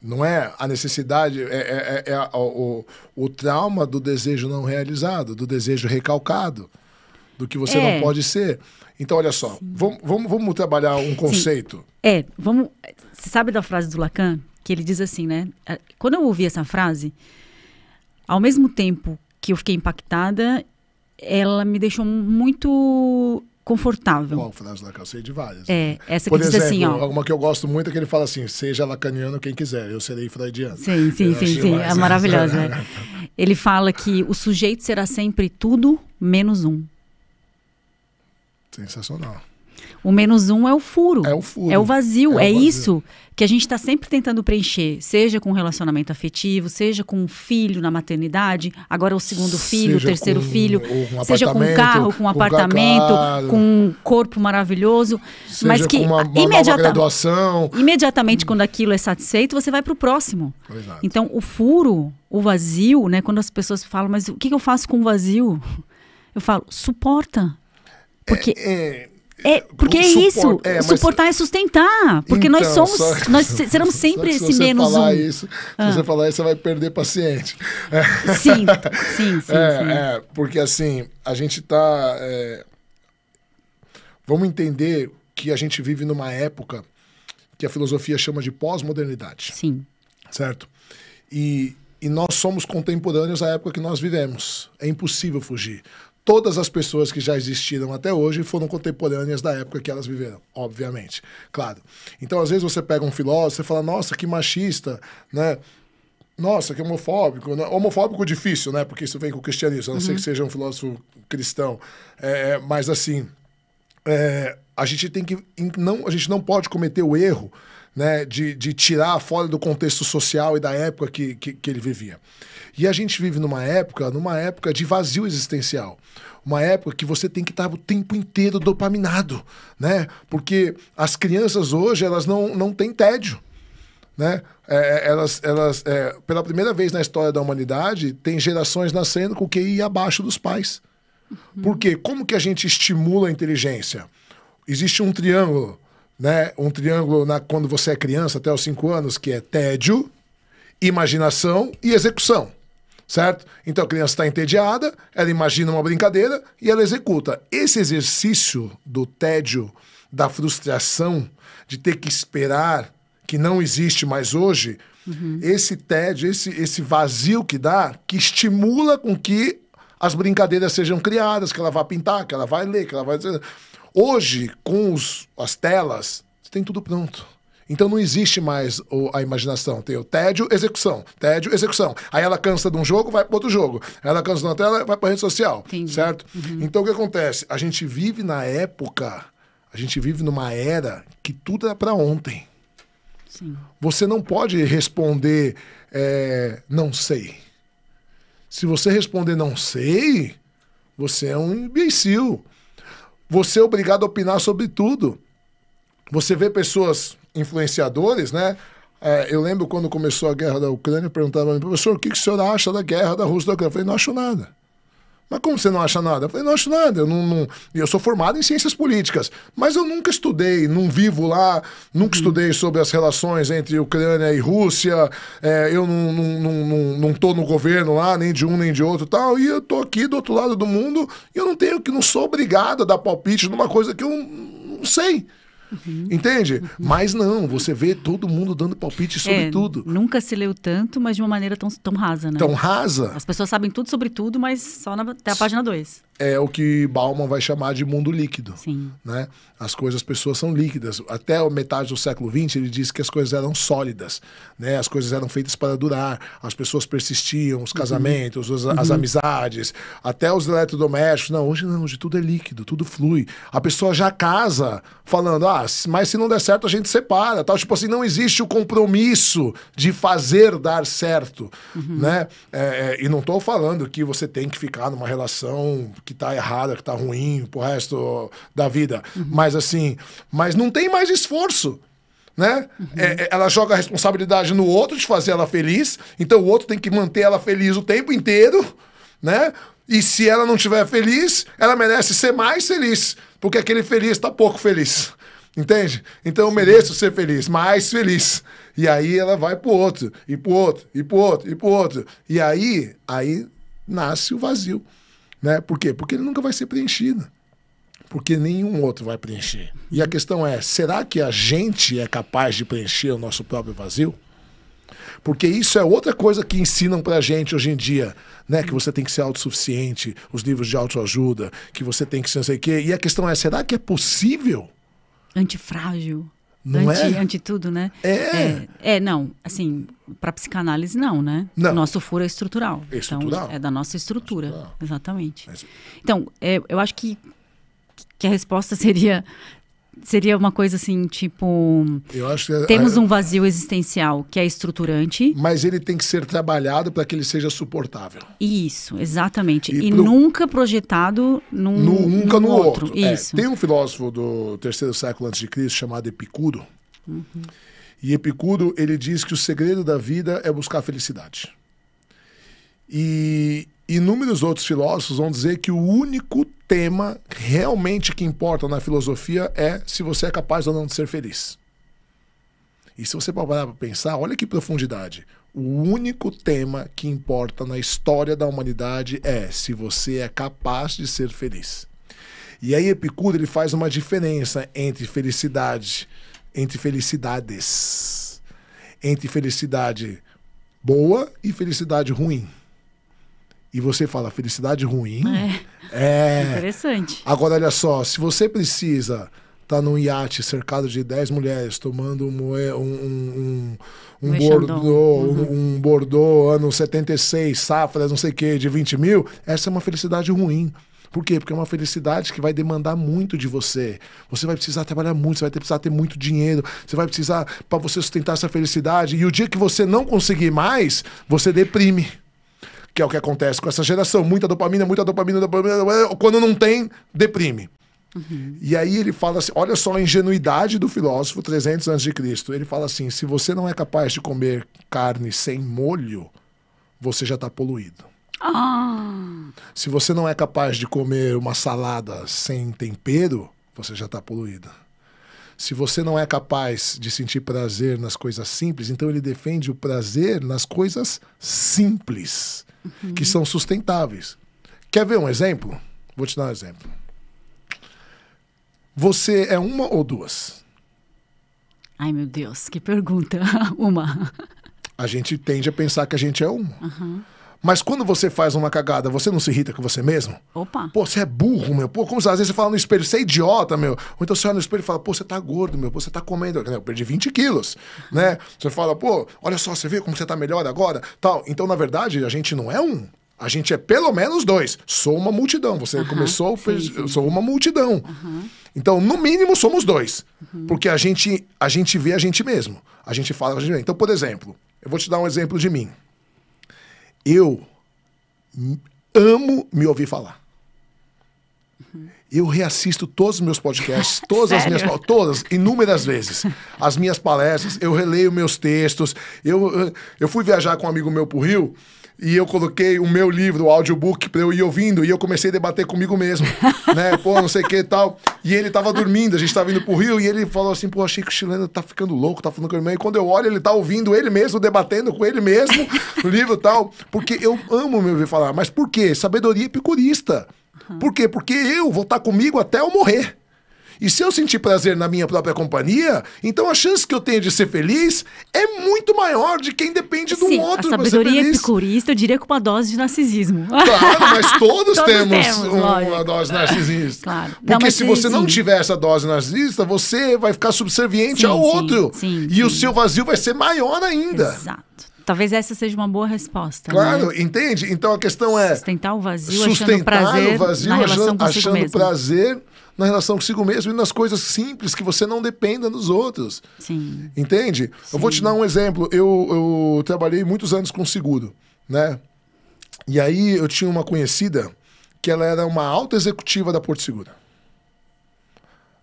Não é a necessidade, é, é, é, é o, o trauma do desejo não realizado, do desejo recalcado, do que você é. não pode ser. Então, olha só, vamos, vamos, vamos, trabalhar um conceito. Sim. É, vamos. Você sabe da frase do Lacan? Que ele diz assim, né? Quando eu ouvi essa frase, ao mesmo tempo que eu fiquei impactada ela me deixou muito confortável. Bom, Franz Lacan, eu sei de várias. É, né? essa que exemplo, diz assim, ó. Alguma que eu gosto muito é que ele fala assim, seja lacaniano quem quiser, eu serei freudiano. Sim, sim, sim, sim, é maravilhosa. [LAUGHS] né? Ele fala que o sujeito será sempre tudo menos um. Sensacional. O menos um é o furo. É o furo. É o vazio. É, o é vazio. é isso que a gente está sempre tentando preencher, seja com relacionamento afetivo, seja com um filho na maternidade, agora o segundo filho, seja o terceiro filho, um seja com um carro, com um apartamento, com um corpo maravilhoso, mas que uma, uma imediata, imediatamente quando aquilo é satisfeito, você vai para o próximo. Exato. Então, o furo, o vazio, né? Quando as pessoas falam, mas o que, que eu faço com o vazio? Eu falo, suporta. Porque é, é, é, é, porque é isso, é, suportar é sustentar, porque então, nós somos, só... nós seremos sempre esse menos um. Isso, ah. Se você falar isso, você vai perder paciente. [LAUGHS] Sim, sim, sim. É, sim. é porque assim, a gente está é... Vamos entender que a gente vive numa época que a filosofia chama de pós-modernidade. Sim. Certo? E, e nós somos contemporâneos à época que nós vivemos. É impossível fugir todas as pessoas que já existiram até hoje foram contemporâneas da época que elas viveram, obviamente, claro. Então, às vezes você pega um filósofo e fala, nossa, que machista, né? Nossa, que homofóbico. Né? Homofóbico difícil, né? Porque isso vem com o cristianismo, a não uhum. ser que seja um filósofo cristão. É, é, mas, assim, é, a, gente tem que, não, a gente não pode cometer o erro né, de, de tirar fora do contexto social e da época que, que, que ele vivia. E a gente vive numa época, numa época de vazio existencial uma época que você tem que estar o tempo inteiro dopaminado, né? Porque as crianças hoje, elas não, não têm tédio, né? É, é elas, elas é, pela primeira vez na história da humanidade, tem gerações nascendo com o QI abaixo dos pais. Uhum. Porque como que a gente estimula a inteligência? Existe um triângulo, né? Um triângulo na, quando você é criança, até os 5 anos, que é tédio, imaginação e execução. Certo? Então a criança está entediada, ela imagina uma brincadeira e ela executa. Esse exercício do tédio, da frustração, de ter que esperar, que não existe mais hoje, uhum. esse tédio, esse, esse vazio que dá, que estimula com que as brincadeiras sejam criadas, que ela vá pintar, que ela vai ler, que ela vai. Hoje, com os, as telas, você tem tudo pronto. Então não existe mais o, a imaginação. Tem o tédio, execução. Tédio, execução. Aí ela cansa de um jogo, vai para outro jogo. Aí ela cansa de uma tela, vai para rede social. Entendi. Certo? Uhum. Então o que acontece? A gente vive na época, a gente vive numa era que tudo é para ontem. Sim. Você não pode responder é, não sei. Se você responder não sei, você é um imbecil. Você é obrigado a opinar sobre tudo. Você vê pessoas, influenciadores, né? É, eu lembro quando começou a guerra da Ucrânia, perguntava para mim, professor, o que, que o senhor acha da guerra da Rússia da Ucrânia? Eu falei, não acho nada. Mas como você não acha nada? Eu falei, não acho nada. Eu, não, não... eu sou formado em ciências políticas, mas eu nunca estudei, não vivo lá, nunca uhum. estudei sobre as relações entre Ucrânia e Rússia. É, eu não, não, não, não tô no governo lá, nem de um nem de outro tal. E eu tô aqui do outro lado do mundo e eu não tenho que, não sou obrigado a dar palpite numa coisa que eu não sei. Uhum. Entende? Uhum. Mas não, você vê todo mundo dando palpite sobre é, tudo. Nunca se leu tanto, mas de uma maneira tão, tão rasa, né? Tão rasa. As pessoas sabem tudo sobre tudo, mas só na, até a página 2 é o que Bauman vai chamar de mundo líquido. Sim. Né? As coisas, as pessoas são líquidas. Até a metade do século XX, ele disse que as coisas eram sólidas, né? as coisas eram feitas para durar, as pessoas persistiam, os uhum. casamentos, uhum. as, as uhum. amizades, até os eletrodomésticos. Não, hoje não, hoje tudo é líquido, tudo flui. A pessoa já casa falando, ah, mas se não der certo, a gente separa. Tal. Tipo assim, não existe o compromisso de fazer dar certo. Uhum. Né? É, é e não estou falando que você tem que ficar numa relação que tá errada, que tá ruim pro resto da vida. Uhum. Mas assim, mas não tem mais esforço. Né? Uhum. É, ela joga a responsabilidade no outro de fazer ela feliz, então o outro tem que manter ela feliz o tempo inteiro, né? E se ela não estiver feliz, ela merece ser mais feliz, porque aquele feliz está pouco feliz. Entende? Então eu mereço ser feliz, mais feliz. E aí ela vai pro outro, e pro outro, e pro outro, e pro outro. E aí, aí nasce o vazio. Né? Por quê? Porque ele nunca vai ser preenchido. Porque nenhum outro vai preencher. E a questão é: será que a gente é capaz de preencher o nosso próprio vazio? Porque isso é outra coisa que ensinam pra gente hoje em dia, né? Que você tem que ser autossuficiente, os livros de autoajuda, que você tem que ser não sei o quê. E a questão é, será que é possível? Antifrágil. Não anti, é? anti tudo, né? É. é. é não, assim, para psicanálise não, né? Não. Nosso furo é estrutural. É estrutural. Então, é da nossa estrutura, estrutural. exatamente. Então, é, eu acho que, que a resposta [LAUGHS] seria Seria uma coisa assim, tipo. Eu acho que, é- Temos é- um vazio existencial que é estruturante. Mas ele tem que ser trabalhado para que ele seja suportável. Isso, exatamente. E, e pro... nunca projetado num. No, nunca no, no outro. outro. É, Isso. É, tem um filósofo do terceiro século antes de Cristo chamado Epicuro. Uhum. E Epicuro ele diz que o segredo da vida é buscar a felicidade. E inúmeros outros filósofos vão dizer que o único tema realmente que importa na filosofia é se você é capaz ou não de ser feliz. E se você parar para pensar, olha que profundidade. O único tema que importa na história da humanidade é se você é capaz de ser feliz. E aí Epicuro ele faz uma diferença entre felicidade, entre felicidades, entre felicidade boa e felicidade ruim. E você fala felicidade ruim? É. É. Interessante. Agora, olha só, se você precisa estar tá num iate cercado de 10 mulheres tomando um, um, um, um bordeaux, uhum. um, bordeaux ano 76, safras, não sei o quê, de 20 mil, essa é uma felicidade ruim. Por quê? Porque é uma felicidade que vai demandar muito de você. Você vai precisar trabalhar muito, você vai precisar ter muito dinheiro, você vai precisar para você sustentar essa felicidade. E o dia que você não conseguir mais, você deprime que é o que acontece com essa geração. Muita dopamina, muita dopamina, dopamina, dopamina quando não tem, deprime. Uhum. E aí ele fala assim: olha só a ingenuidade do filósofo 300 antes de Cristo. Ele fala assim: se você não é capaz de comer carne sem molho, você já está poluído. Ah. Se você não é capaz de comer uma salada sem tempero, você já está poluído. Se você não é capaz de sentir prazer nas coisas simples, então ele defende o prazer nas coisas simples uhum. que são sustentáveis. Quer ver um exemplo? Vou te dar um exemplo. Você é uma ou duas? Ai, meu Deus, que pergunta. [LAUGHS] uma. A gente tende a pensar que a gente é uma. Uhum. Mas quando você faz uma cagada, você não se irrita com você mesmo? Opa. Pô, você é burro, meu. Pô, como às vezes você fala no espelho, você é idiota, meu. Ou então você olha no espelho e fala, pô, você tá gordo, meu. Pô, você tá comendo. Eu perdi 20 quilos, né? Você fala, pô, olha só, você viu como você tá melhor agora, tal. Então, na verdade, a gente não é um. A gente é pelo menos dois. Sou uma multidão. Você uh -huh, começou, sim, sim. sou uma multidão. Uh -huh. Então, no mínimo, somos dois. Uh uhum. -huh. Porque a gente, a gente vê a gente mesmo. A gente fala a gente mesmo. Então, por exemplo, eu vou te dar um exemplo de mim eu amo me ouvir falar. Eu reassisto todos os meus podcasts, [LAUGHS] todas as minhas todas, inúmeras vezes. As minhas palestras, eu releio meus textos. Eu, eh, eu fui viajar com um amigo meu pro Rio e eu coloquei o meu livro, o audiobook, pra eu ir ouvindo, e eu comecei a debater comigo mesmo, [LAUGHS] né? Pô, não sei o que e tal. E ele tava dormindo, a gente tava indo pro Rio, e ele falou assim, pô, achei que o chileno tá ficando louco, tá falando com a irmã. E quando eu olho, ele tá ouvindo ele mesmo, debatendo com ele mesmo, no [LAUGHS] livro e tal. Porque eu amo me ouvir falar. Mas por quê? Sabedoria epicurista. É por quê? Porque eu vou estar tá comigo até eu morrer. E se eu sentir prazer na minha própria companhia, então a chance que eu tenho de ser feliz é muito maior de quem depende de um outro. A sabedoria epicurista, eu diria com uma dose de narcisismo. Claro, mas [LAUGHS] todos, todos temos, temos uma dose é, narcisista. Claro. Porque não, se você sim. não tiver essa dose narcisista, você vai ficar subserviente sim, ao sim, outro. e o seu vazio vai ser maior ainda. Exato. Talvez essa seja uma boa resposta. Claro, né? entende? Então a questão é. Sustentar o vazio, sustentar achando prazer. o vazio, achando, achando prazer na relação consigo mesmo e nas coisas simples que você não dependa dos outros. Sim. Entende? Sim. Eu vou te dar um exemplo. Eu, eu trabalhei muitos anos com seguro, né? E aí eu tinha uma conhecida que ela era uma alta executiva da Porto Segura.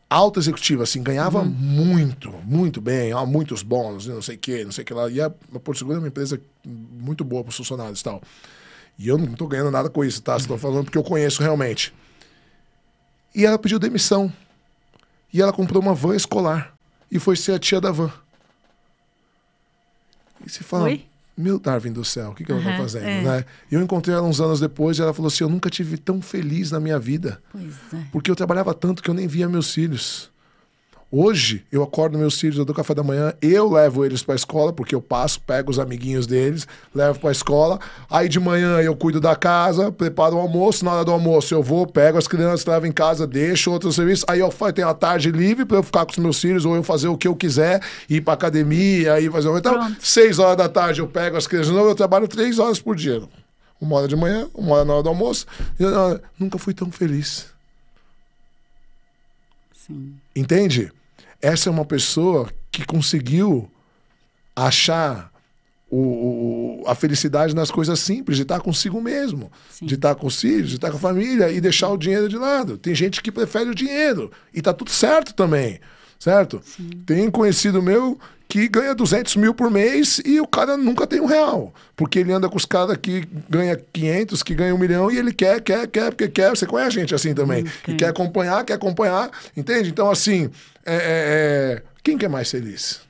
Alta executiva, assim, ganhava uhum. muito, muito bem, ó, muitos bônus, não sei o que, não sei o que lá. E a, a Porto Segura é uma empresa muito boa para os funcionários e tal. E eu não estou ganhando nada com isso, tá? Estou falando porque eu conheço realmente. E ela pediu demissão. E ela comprou uma van escolar. E foi ser a tia da van. E se fala, Oi? meu Darwin do céu, o que, que uhum, ela tá fazendo, é. né? Eu encontrei ela uns anos depois e ela falou assim, eu nunca tive tão feliz na minha vida. É. Porque eu trabalhava tanto que eu nem via meus filhos. Hoje, eu acordo meus filhos, eu dou café da manhã, eu levo eles para a escola, porque eu passo, pego os amiguinhos deles, levo para a escola. Aí de manhã eu cuido da casa, preparo o almoço. Na hora do almoço eu vou, pego as crianças, levo em casa, deixo outro serviço. Aí eu tenho a tarde livre para eu ficar com os meus filhos, ou eu fazer o que eu quiser, ir para academia, aí fazer. Então, Pronto. seis horas da tarde eu pego as crianças. Não, eu trabalho três horas por dia. Uma hora de manhã, uma hora na hora do almoço. Eu, eu, eu nunca fui tão feliz. Sim. Entende? Essa é uma pessoa que conseguiu achar o, o, a felicidade nas coisas simples, de estar consigo mesmo, Sim. de estar com os filhos, de estar com a família e deixar o dinheiro de lado. Tem gente que prefere o dinheiro e está tudo certo também certo? Sim. Tem conhecido meu que ganha 200 mil por mês e o cara nunca tem um real. Porque ele anda com os caras que ganha 500, que ganha um milhão e ele quer, quer, quer, porque quer. Você conhece a gente assim também. Okay. Hum, e quer acompanhar, quer acompanhar, entende? Então, assim, é, é, é quem quer é mais feliz?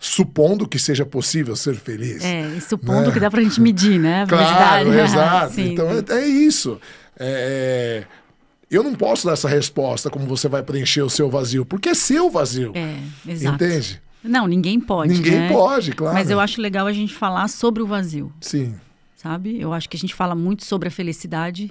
Supondo que seja possível ser feliz. É, e supondo né? que dá pra gente medir, né? A claro, exato. [LAUGHS] Sim. Então, é, é isso. É, é eu não posso dar essa resposta como você vai preencher o seu vazio, porque é seu vazio. É, exato. Entende? Não, ninguém pode. Ninguém né? pode, claro. Mas eu acho legal a gente falar sobre o vazio. Sim. Sabe? Eu acho que a gente fala muito sobre a felicidade,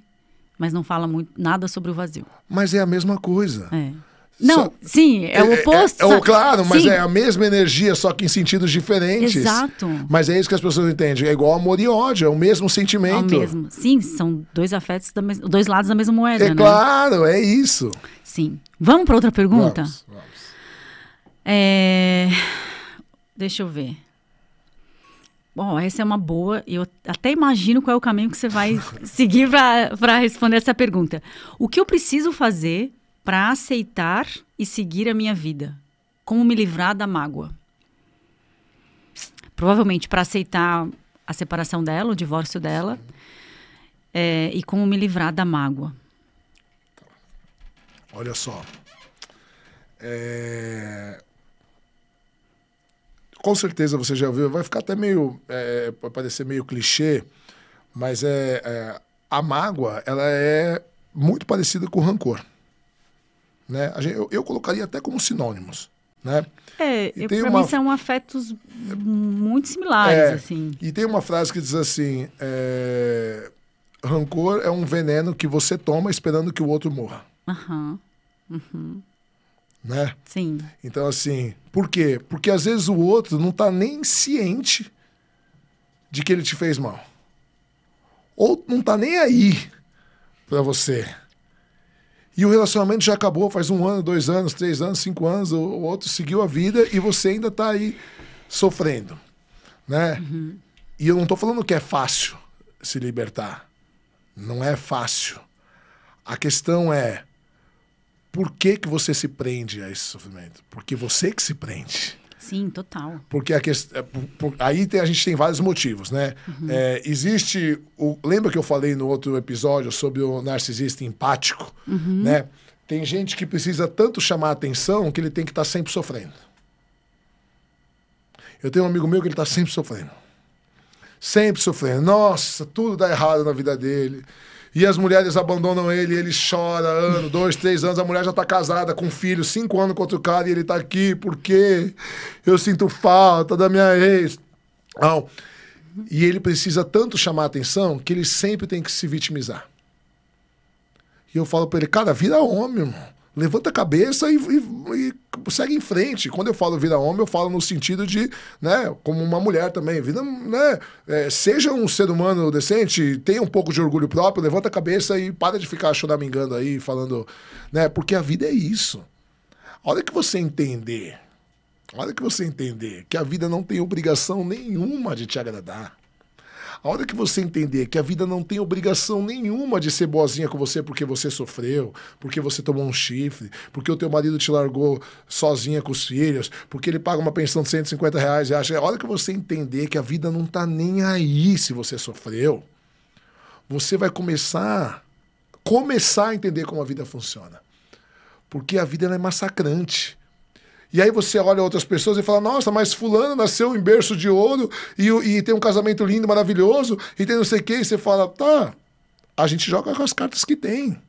mas não fala muito, nada sobre o vazio. Mas é a mesma coisa. É. Não, só... sim, é o é, é, oposto. É, é, é, claro, mas sim. é a mesma energia, só que em sentidos diferentes. Exato. Mas é isso que as pessoas entendem. É igual amor e ódio, é o mesmo sentimento. É o mesmo. Sim, são dois afetos, da mes... dois lados da mesma moeda. É né? claro, é isso. Sim. Vamos para outra pergunta? Vamos, vamos. É... Deixa eu ver. Bom, essa é uma boa. Eu até imagino qual é o caminho que você vai [LAUGHS] seguir para responder essa pergunta. O que eu preciso fazer para aceitar e seguir a minha vida? Como me livrar da mágoa? Provavelmente para aceitar a separação dela, o divórcio dela, é, e como me livrar da mágoa. Olha só. É... Com certeza você já viu, vai ficar até meio. É, pode parecer meio clichê, mas é, é, a mágoa ela é muito parecida com o rancor. Né? Gente, eu, eu colocaria até como sinônimos. Né? É, e eu, uma... mim são afetos muito similares, é, assim. E tem uma frase que diz assim, é, rancor é um veneno que você toma esperando que o outro morra. Uhum. Uhum. Né? Sim. Então, assim, por quê? Porque às vezes o outro não está nem ciente de que ele te fez mal. Ou não está nem aí para você. E o relacionamento já acabou faz um ano, dois anos, três anos, cinco anos, o, o outro seguiu a vida e você ainda está aí sofrendo, né? Uhum. E eu não estou falando que é fácil se libertar. Não é fácil. A questão é por que, que você se prende a esse sofrimento? Porque você que se prende. Sim, total. Porque a questão, é, aí tem, a gente tem vários motivos, né? Uhum. É, existe. O, lembra que eu falei no outro episódio sobre o narcisista empático, uhum. né? Tem gente que precisa tanto chamar atenção que ele tem que estar tá sempre sofrendo. Eu tenho um amigo meu que ele está sempre sofrendo. Sempre sofrendo. Nossa, tudo dá errado na vida dele e as mulheres abandonam ele, ele chora, ano, dois, três anos, a mulher já tá casada com um filho, cinco anos com outro cara, e ele tá aqui, porque eu sinto falta da minha ex. Não. E ele precisa tanto chamar atenção que ele sempre tem que se vitimizar. E eu falo para ele, cara, vira homem, irmão levanta a cabeça e, e, e, segue em frente. Quando eu falo vira homem, eu falo no sentido de, né, como uma mulher também, vira, né, é, seja um ser humano decente, tenha um pouco de orgulho próprio, levanta a cabeça e para de ficar choramingando aí, falando, né, porque a vida é isso. A hora que você entender, a hora que você entender que a vida não tem obrigação nenhuma de te agradar, a hora que você entender que a vida não tem obrigação nenhuma de ser boazinha com você porque você sofreu, porque você tomou um chifre, porque o teu marido te largou sozinha com os filhos, porque ele paga uma pensão de 150 reais e acha. A hora que você entender que a vida não tá nem aí se você sofreu, você vai começar, começar a entender como a vida funciona. Porque a vida é massacrante. E aí você olha outras pessoas e fala: nossa, mas fulano nasceu em berço de ouro e, e tem um casamento lindo, maravilhoso, e tem não sei o quê, e você fala: tá, a gente joga com as cartas que tem.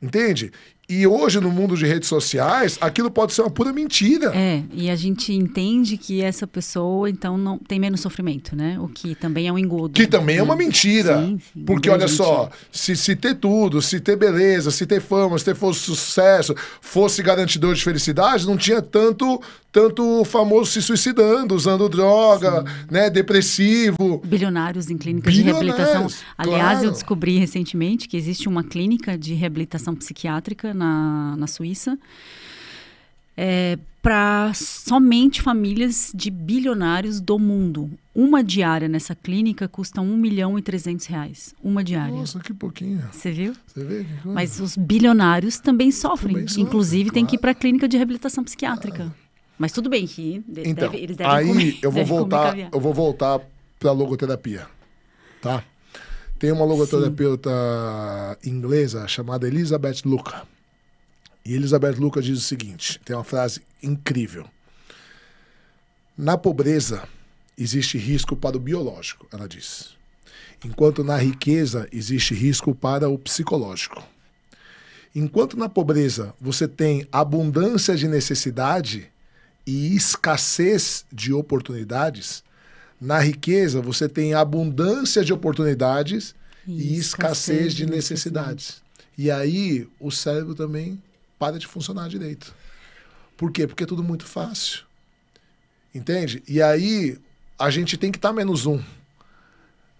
Entende? E hoje, no mundo de redes sociais, aquilo pode ser uma pura mentira. É, e a gente entende que essa pessoa, então, não tem menos sofrimento, né? O que também é um engodo. Que também né? é uma mentira. Sim, sim, porque, olha só, se, se ter tudo, se ter beleza, se ter fama, se ter fosse sucesso, fosse garantidor de felicidade, não tinha tanto tanto famoso se suicidando, usando droga, sim. né? Depressivo. Bilionários em clínicas de reabilitação. Aliás, claro. eu descobri recentemente que existe uma clínica de reabilitação psiquiátrica na, na Suíça, é, para somente famílias de bilionários do mundo. Uma diária nessa clínica custa 1 milhão e 300 reais. Uma diária. Nossa, que pouquinho. Você viu? Você vê que coisa. Mas os bilionários também sofrem. Também Inclusive, claro. tem que ir para a clínica de reabilitação psiquiátrica. Ah. Mas tudo bem que deve, então, eles devem então, aí [LAUGHS] comer, eu vou voltar, eu vou voltar para logoterapia, tá? Tem uma logoterapeuta Sim. inglesa chamada Elizabeth Luca. E Elizabeth Lucas diz o seguinte: tem uma frase incrível. Na pobreza existe risco para o biológico, ela diz. Enquanto na riqueza existe risco para o psicológico. Enquanto na pobreza você tem abundância de necessidade e escassez de oportunidades, na riqueza você tem abundância de oportunidades e, e escassez, escassez de necessidades. necessidades. E aí o cérebro também para de funcionar direito. Por quê? Porque é tudo muito fácil. Entende? E aí a gente tem que estar tá menos um.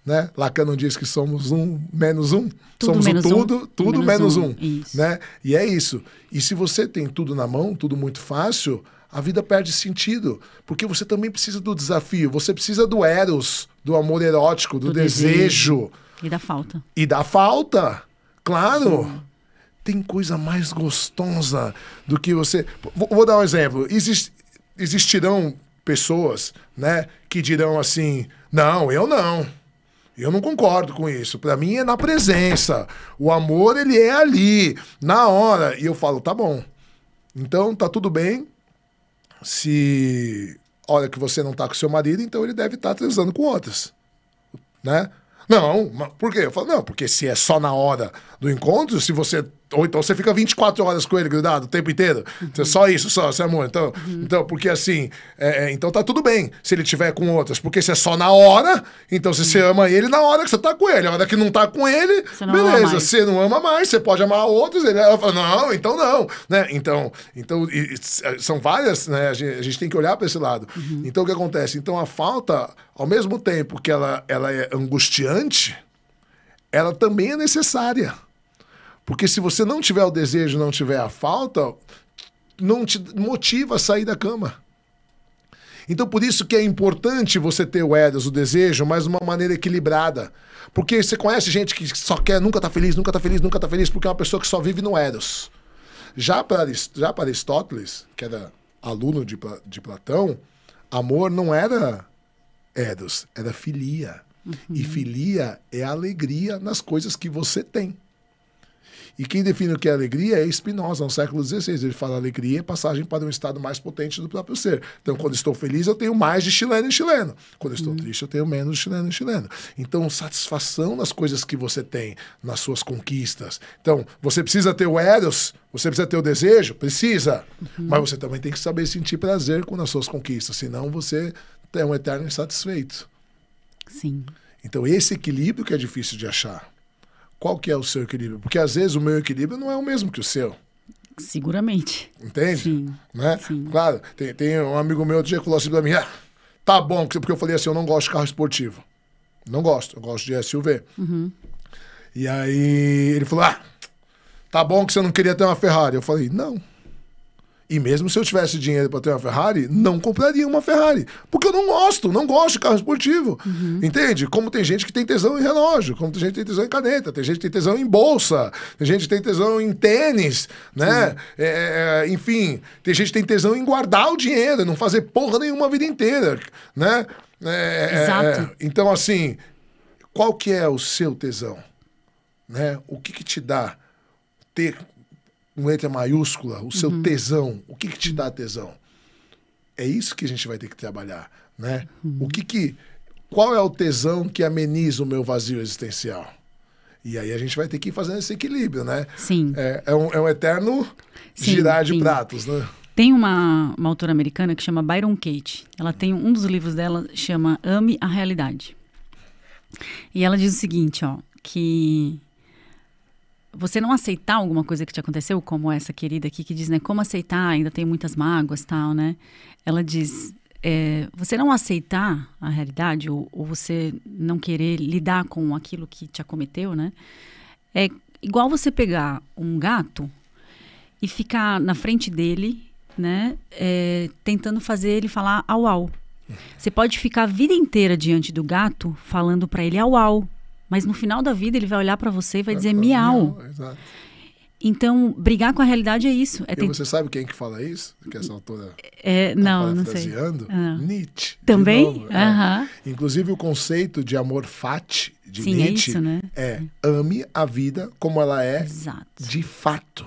Né? Lacan não diz que somos um menos um, tudo somos menos tudo, um, tudo menos, menos um, um né? E é isso. E se você tem tudo na mão, tudo muito fácil, a vida perde sentido, porque você também precisa do desafio, você precisa do eros, do amor erótico, do, do desejo. desejo. e da falta. E da falta, claro. Sim tem coisa mais gostosa do que você. Vou, vou dar um exemplo. Exist, existirão pessoas, né, que dirão assim: não, eu não. Eu não concordo com isso. Para mim é na presença. O amor ele é ali, na hora. E eu falo, tá bom. Então tá tudo bem. Se olha que você não tá com seu marido, então ele deve estar tá transando com outras, né? Não, por quê? Eu falo, não, porque se é só na hora do encontro, se você ou então você fica 24 horas com ele grudado o tempo inteiro. Uhum. Só isso, só, seu é amor. Então, uhum. então porque assim, é, é, então tá tudo bem se ele tiver com outras. Porque se é só na hora, então se você ama ele na hora que você tá com ele. A hora que não tá com ele, beleza, você não ama mais, você pode amar outros. Ele, ela fala, não, então não. Né? Então, então e, e, são várias, né? A gente, a gente, tem que olhar para esse lado. Uhum. Então o que acontece? Então a falta, ao mesmo tempo que ela, ela é angustiante, ela também é necessária. Porque se você não tiver o desejo, não tiver a falta, não te motiva a sair da cama. Então, por isso que é importante você ter o Eros, o desejo, mas de uma maneira equilibrada. Porque você conhece gente que só quer, nunca tá feliz, nunca tá feliz, nunca tá feliz, porque é uma pessoa que só vive no Eros. Já para, já para Aristóteles, que era aluno de, de Platão, amor não era Eros, era filia. Uhum. E filia é alegria nas coisas que você tem. E quem define o que é alegria é Spinoza, no século XVI. Ele fala alegria é passagem para um estado mais potente do próprio ser. Então, quando estou feliz, eu tenho mais de chileno em chileno. Quando estou uhum. triste, eu tenho menos de chileno em chileno. Então, satisfação nas coisas que você tem, nas suas conquistas. Então, você precisa ter o eros, você precisa ter o desejo, precisa. Uhum. Mas você também tem que saber sentir prazer com as suas conquistas, senão você é um eterno insatisfeito. Sim. Então, esse equilíbrio que é difícil de achar qual que é o seu equilíbrio? Porque às vezes o meu equilíbrio não é o mesmo que o seu. Seguramente. Entende? Sim. Né? Sim. Claro, tem, tem, um amigo meu que falou assim pra mim: ah, tá bom, porque eu falei assim, eu não gosto de carro esportivo. Não gosto, eu gosto de SUV. Uhum. E aí ele falou: ah, tá bom que você não queria ter uma Ferrari. Eu falei: não. E mesmo se eu tivesse dinheiro para ter uma Ferrari, não compraria uma Ferrari. Porque eu não gosto, não gosto de carro esportivo. Uhum. Entende? Como tem gente que tem tesão em relógio, como tem gente que tem tesão em caneta, tem gente que tem tesão em bolsa, tem gente que tem tesão em tênis, né? É, é, enfim, tem gente que tem tesão em guardar o dinheiro, não fazer porra nenhuma a vida inteira, né? É, é, é Exato. É, então, assim, qual que é o seu tesão? Né? O que, que te dá ter com letra maiúscula, o seu uhum. tesão. O que, que te dá tesão? É isso que a gente vai ter que trabalhar, né? Uhum. O que que qual é o tesão que ameniza o meu vazio existencial? E aí a gente vai ter que ir fazendo esse equilíbrio, né? Sim. É, é, um, é um, eterno sim, girar de sim. pratos, né? Tem uma, uma autora americana que chama Byron Kate. Ela tem um dos livros dela chama Ame a Realidade. E ela diz o seguinte, ó, que você não aceitar alguma coisa que te aconteceu, como essa querida aqui que diz, né? Como aceitar? Ainda tem muitas mágoas tal, né? Ela diz: é, você não aceitar a realidade ou, ou, você não querer lidar com aquilo que te acometeu, né? É igual você pegar um gato e ficar na frente dele, né? É, tentando fazer ele falar au au. Você pode ficar a vida inteira diante do gato falando para ele au au, mas no final da vida ele vai olhar para você e vai, vai dizer miau. miau então, brigar com a realidade é isso. É Você sabe quem que fala isso? Que essa autora é, tá não, não sei. Não. Ah. Nietzsche. Também? Novo, uh -huh. é. Inclusive o conceito de amor fati de Sim, é Nietzsche é, isso, né? é ame a vida como ela é Exato. de fato.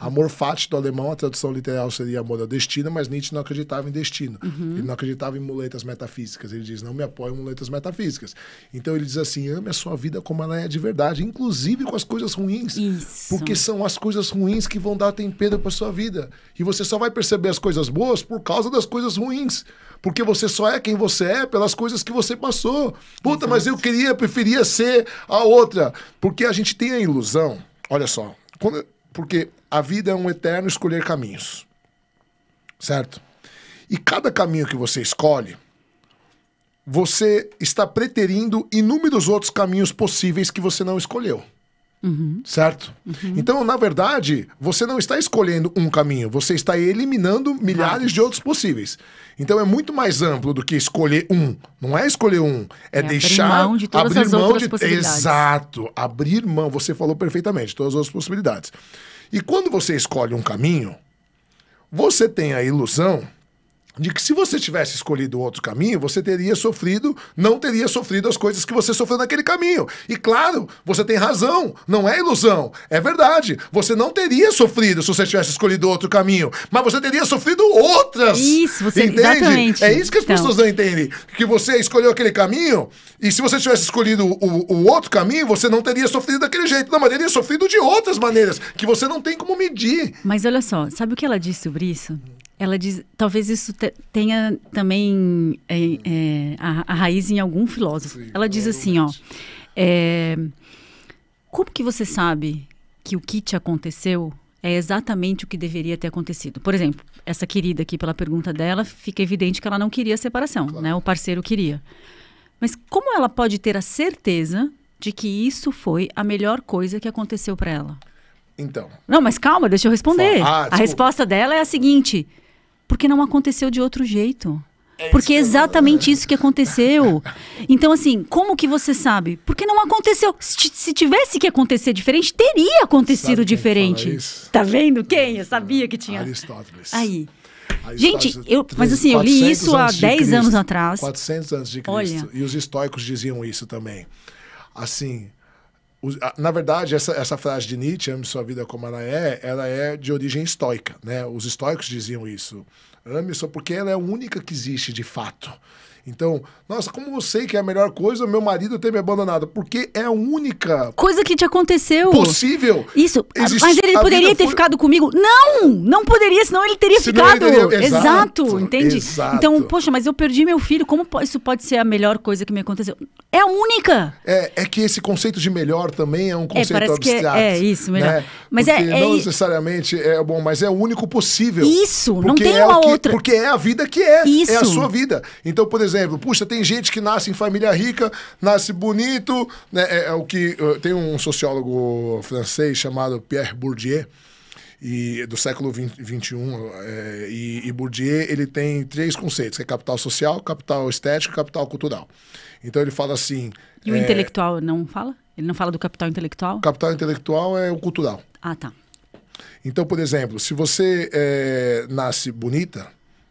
Amor Fati, do alemão, a tradução literal seria amor ao destino, mas Nietzsche não acreditava em destino. Uhum. Ele não acreditava em muletas metafísicas. Ele diz, não me apoio em muletas metafísicas. Então ele diz assim, ame a sua vida como ela é de verdade, inclusive com as coisas ruins. Isso. Porque são as coisas ruins que vão dar tempero para sua vida. E você só vai perceber as coisas boas por causa das coisas ruins. Porque você só é quem você é pelas coisas que você passou. Puta, Exato. mas eu queria, preferia ser a outra. Porque a gente tem a ilusão, olha só, quando porque a vida é um eterno escolher caminhos. Certo? E cada caminho que você escolhe, você está preterindo inúmeros outros caminhos possíveis que você não escolheu. Uhum. Certo? Uhum. Então, na verdade, você não está escolhendo um caminho, você está eliminando milhares de outros possíveis. Então, é muito mais amplo do que escolher um. Não é escolher um, é, é deixar. Abrir mão de todas abrir as mão outras de, possibilidades. Exato, abrir mão, você falou perfeitamente, todas as outras possibilidades. E quando você escolhe um caminho, você tem a ilusão de que se você tivesse escolhido outro caminho, você teria sofrido, não teria sofrido as coisas que você sofreu naquele caminho. E claro, você tem razão, não é ilusão, é verdade. Você não teria sofrido se você tivesse escolhido outro caminho, mas você teria sofrido outras. Isso, você entende? Exatamente. É isso que as então. pessoas não entendem, que você escolheu aquele caminho e se você tivesse escolhido o, o outro caminho, você não teria sofrido daquele jeito, não, mas teria sofrido de outras maneiras que você não tem como medir. Mas olha só, sabe o que ela diz sobre isso? Ela diz, talvez isso te, tenha também é, é, a, a, raiz em algum filósofo. Sim, Ela diz assim, ó, é, como que você sabe que o que te aconteceu é exatamente o que deveria ter acontecido? Por exemplo, essa querida aqui, pela pergunta dela, fica evidente que ela não queria a separação, claro. né? O parceiro queria. Mas como ela pode ter a certeza de que isso foi a melhor coisa que aconteceu para ela? Então. Não, mas calma, deixa eu responder. Ah, a resposta dela é a seguinte: porque não aconteceu de outro jeito. É Porque é exatamente isso que aconteceu. Então, assim, como que você sabe? Porque não aconteceu. Se, se tivesse que acontecer diferente, teria acontecido diferente. Tá vendo quem? Eu sabia que tinha. Aristóteles. Aí. Gente, eu, mas assim, eu li isso há 10 Cristo, anos atrás. 400 anos de Cristo. Olha. E os estoicos diziam isso também. Assim, na verdade, essa, essa frase de Nietzsche, ame sua vida como ela é, ela é de origem estoica. Né? Os estoicos diziam isso. Ame só porque ela é a única que existe de fato. Então, nossa, como eu sei que é a melhor coisa meu marido ter me abandonado? Porque é a única. Coisa que te aconteceu. Possível. Isso. Mas ele a poderia ter foi... ficado comigo? Não! Não poderia, senão ele teria senão ficado. Ele teria... Exato, exato, entende? Exato. Então, poxa, mas eu perdi meu filho. Como isso pode ser a melhor coisa que me aconteceu? É a única. É, é que esse conceito de melhor também é um é, conceito é, parece abstrato. Que é, é isso, melhor. Né? Mas é- porque é, é. Não necessariamente é bom, mas é o único possível. Isso, não tem é uma que, outra. Porque é a vida que é. Isso. É a sua vida. Então, por exemplo, exemplo, puxa, tem gente que nasce em família rica, nasce bonito, né? É, é o que eh, tem um sociólogo francês chamado Pierre Bourdieu e do século 21 É, eh, e, e, Bourdieu ele tem três conceitos: é capital social, capital estético, capital cultural. Então ele fala assim. E o é, intelectual não fala? Ele não fala do capital intelectual? Capital intelectual é o cultural. Ah, tá. Então, por exemplo, se você é, nasce bonita,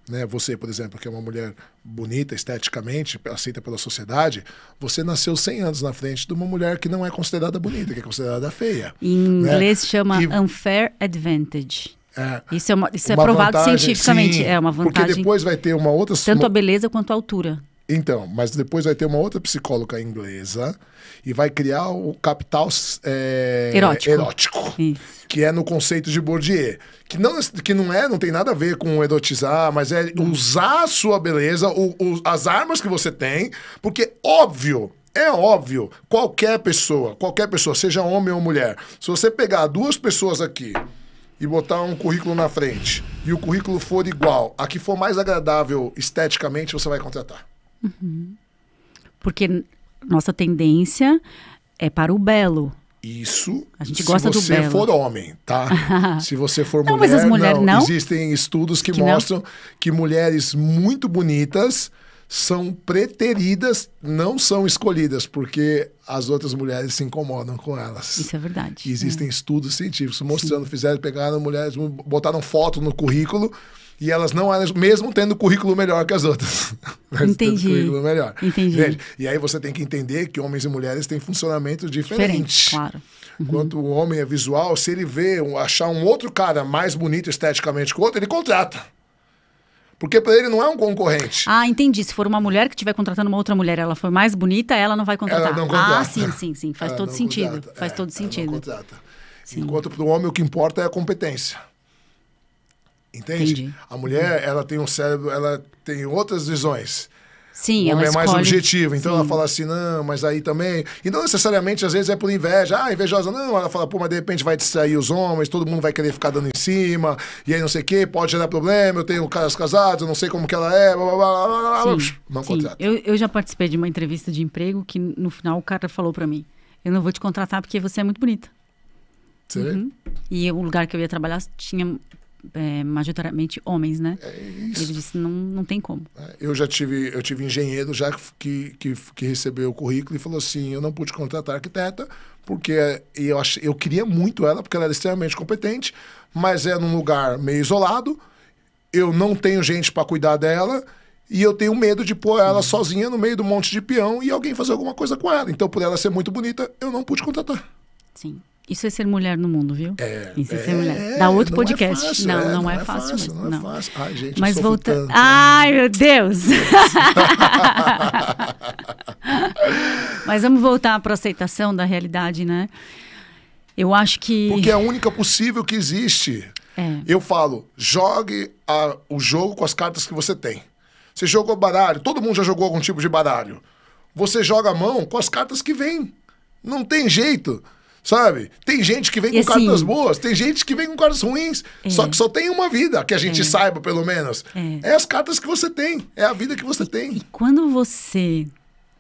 né? Você, por exemplo, que é uma mulher bonita esteticamente, aceita pela sociedade, você nasceu 100 anos na frente de uma mulher que não é considerada bonita, que é considerada feia. Em né? inglês chama e... unfair advantage. É, isso é, uma, isso é uma é provado vantagem, cientificamente. Sim, é uma vantagem. Porque depois vai ter uma outra. Tanto uma... a beleza quanto a altura. Então, mas depois vai ter uma outra psicóloga inglesa e vai criar o capital é, erótico, erótico que é no conceito de Bourdieu, que não, que não é, não tem nada a ver com erotizar, mas é usar a sua beleza, o, o, as armas que você tem, porque óbvio é óbvio, qualquer pessoa, qualquer pessoa, seja homem ou mulher, se você pegar duas pessoas aqui e botar um currículo na frente e o currículo for igual, a que for mais agradável esteticamente, você vai contratar. Uhum. Porque nossa tendência é para o belo. Isso. A gente gosta do belo. Se você for homem, tá? [LAUGHS] se você for não, mulher, mas as mulheres não, não. Existem estudos que, que mostram não. que mulheres muito bonitas são preteridas, não são escolhidas, porque as outras mulheres se incomodam com elas. Isso é verdade. existem é. estudos científicos mostrando, Sim. fizeram, pegaram mulheres, botaram foto no currículo e elas não eram, mesmo tendo currículo melhor que as outras. [LAUGHS] Entendi. currículo melhor. Entendi. Entende? E aí você tem que entender que homens e mulheres têm funcionamentos diferentes. Diferente, claro. Uhum. o homem é visual, se ele vê, achar um outro cara mais bonito esteticamente que o outro, ele contrata. Porque para ele não é um concorrente. Ah, entendi. Se for uma mulher que estiver contratando uma outra mulher, ela for mais bonita, ela não vai contratar. Ela não ah, contrata. Ah, sim, sim, sim. Faz ela todo sentido. Contrata. Faz é, todo sentido. Não contrata. Sim. Enquanto para o homem o que importa é a competência. Entende? Entendi. A mulher, uhum. ela tem um cérebro, ela tem outras visões. Sim, o homem é mais escolhe... objetivo. Então Sim. ela fala assim, não, mas aí também. E não necessariamente, às vezes, é por inveja. Ah, invejosa, não. Ela fala, pô, mas de repente vai distrair os homens, todo mundo vai querer ficar dando em cima, e aí não sei o quê, pode gerar problema, eu tenho caras casados, eu não sei como que ela é, blá blá blá blá. blá. Não Sim. contrata. Eu, eu já participei de uma entrevista de emprego que no final o cara falou para mim: eu não vou te contratar porque você é muito bonita. Uhum. E o lugar que eu ia trabalhar tinha é, majoritariamente homens, né? É Ele disse, não, não tem como. É, eu já tive, eu tive engenheiro já que, que, que recebeu o currículo e falou assim, eu não pude contratar arquiteta porque eu, ach, eu queria muito ela, porque ela era extremamente competente, mas é num lugar meio isolado, eu não tenho gente para cuidar dela e eu tenho medo de pôr ela uhum. sozinha no meio do monte de peão e alguém fazer alguma coisa com ela. Então, por ela ser muito bonita, eu não pude contratar. Sim. Isso é ser mulher no mundo, viu? É. Isso é, é ser mulher. É, Dá outro não é podcast. É fácil, não, é, não, não, é, é fácil. não, não é fácil. Ai, gente, Mas voltando. Né? Ai, meu Deus! [LAUGHS] Mas vamos voltar para a aceitação da realidade, né? Eu acho que. Porque é a única possível que existe. Eu falo, jogue a, o jogo com as cartas que você tem. Você jogou baralho, todo mundo já jogou algum tipo de baralho. Você joga a mão com as cartas que vem. Não tem jeito sabe? Tem gente que vem e com assim, cartas boas, tem gente que vem com cartas ruins. É. Só que só tem uma vida, que a gente é. saiba, pelo menos. É. é as cartas que você tem, é a vida que você e, tem. E quando você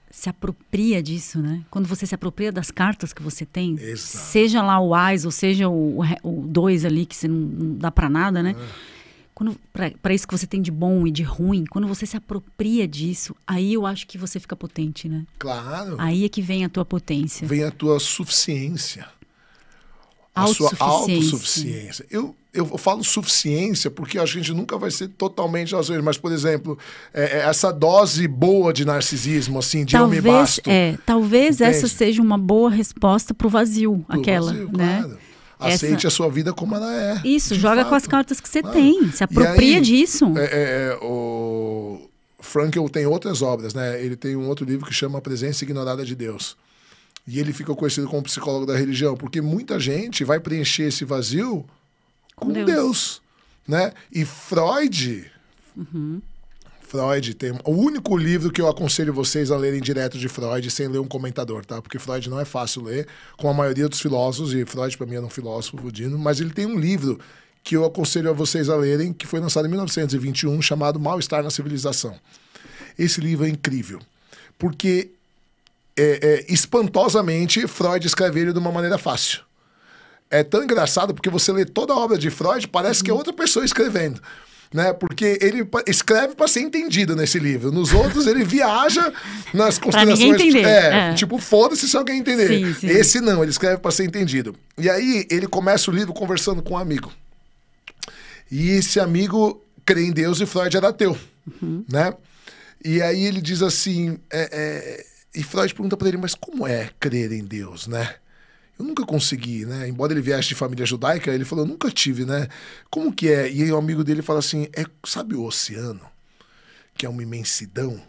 se apropria disso, né? Quando você se apropria das cartas que você tem, Exato. seja lá o AIS ou seja o 2 ali, que você não, não dá para nada, né? É para isso que você tem de bom e de ruim, quando você se apropria disso, aí eu acho que você fica potente, né? Claro. Aí é que vem a tua potência. Vem a tua suficiência. A sua autossuficiência. Eu, eu falo suficiência porque a gente nunca vai ser totalmente às vezes, mas, por exemplo, é, é essa dose boa de narcisismo, assim, de talvez, eu me basto. É, talvez entende? essa seja uma boa resposta para o vazio, aquela, vazio, né? Claro. Aceite Essa... a sua vida como ela é. Isso, joga fato. com as cartas que você tem, se apropria aí, disso. É, é, é o Frankel tem outras obras, né? Ele tem um outro livro que chama A Presença Ignorada de Deus. E ele fica conhecido como psicólogo da religião, porque muita gente vai preencher esse vazio com, com Deus. Deus. né? E Freud uhum. Freud tem. O único livro que eu aconselho vocês a lerem direto de Freud sem ler um comentador, tá? Porque Freud não é fácil ler, com a maioria dos filósofos, e Freud para mim era um filósofo dino, mas ele tem um livro que eu aconselho a vocês a lerem, que foi lançado em 1921, chamado Mal-Estar na Civilização. Esse livro é incrível, porque é, é, espantosamente Freud escreveu ele de uma maneira fácil é tão engraçado porque você lê toda a obra de Freud, parece que é outra pessoa escrevendo né? Porque ele escreve para ser entendido nesse livro. Nos outros, ele viaja nas [LAUGHS] considerações. Tipo, entender. É, é. tipo, foda-se se alguém entender. Sim, sim. Esse não, ele escreve para ser entendido. E aí, ele começa o livro conversando com um amigo. E esse amigo crê em Deus e Freud era ateu, uhum. né? E aí ele diz assim, é, é... e Freud pergunta para ele, mas como é crer em Deus, né? eu nunca consegui, né? Embora ele viesse de família judaica, ele falou, eu nunca tive, né? Como que é? E aí o amigo dele fala assim, é, sabe o oceano, que é uma imensidão,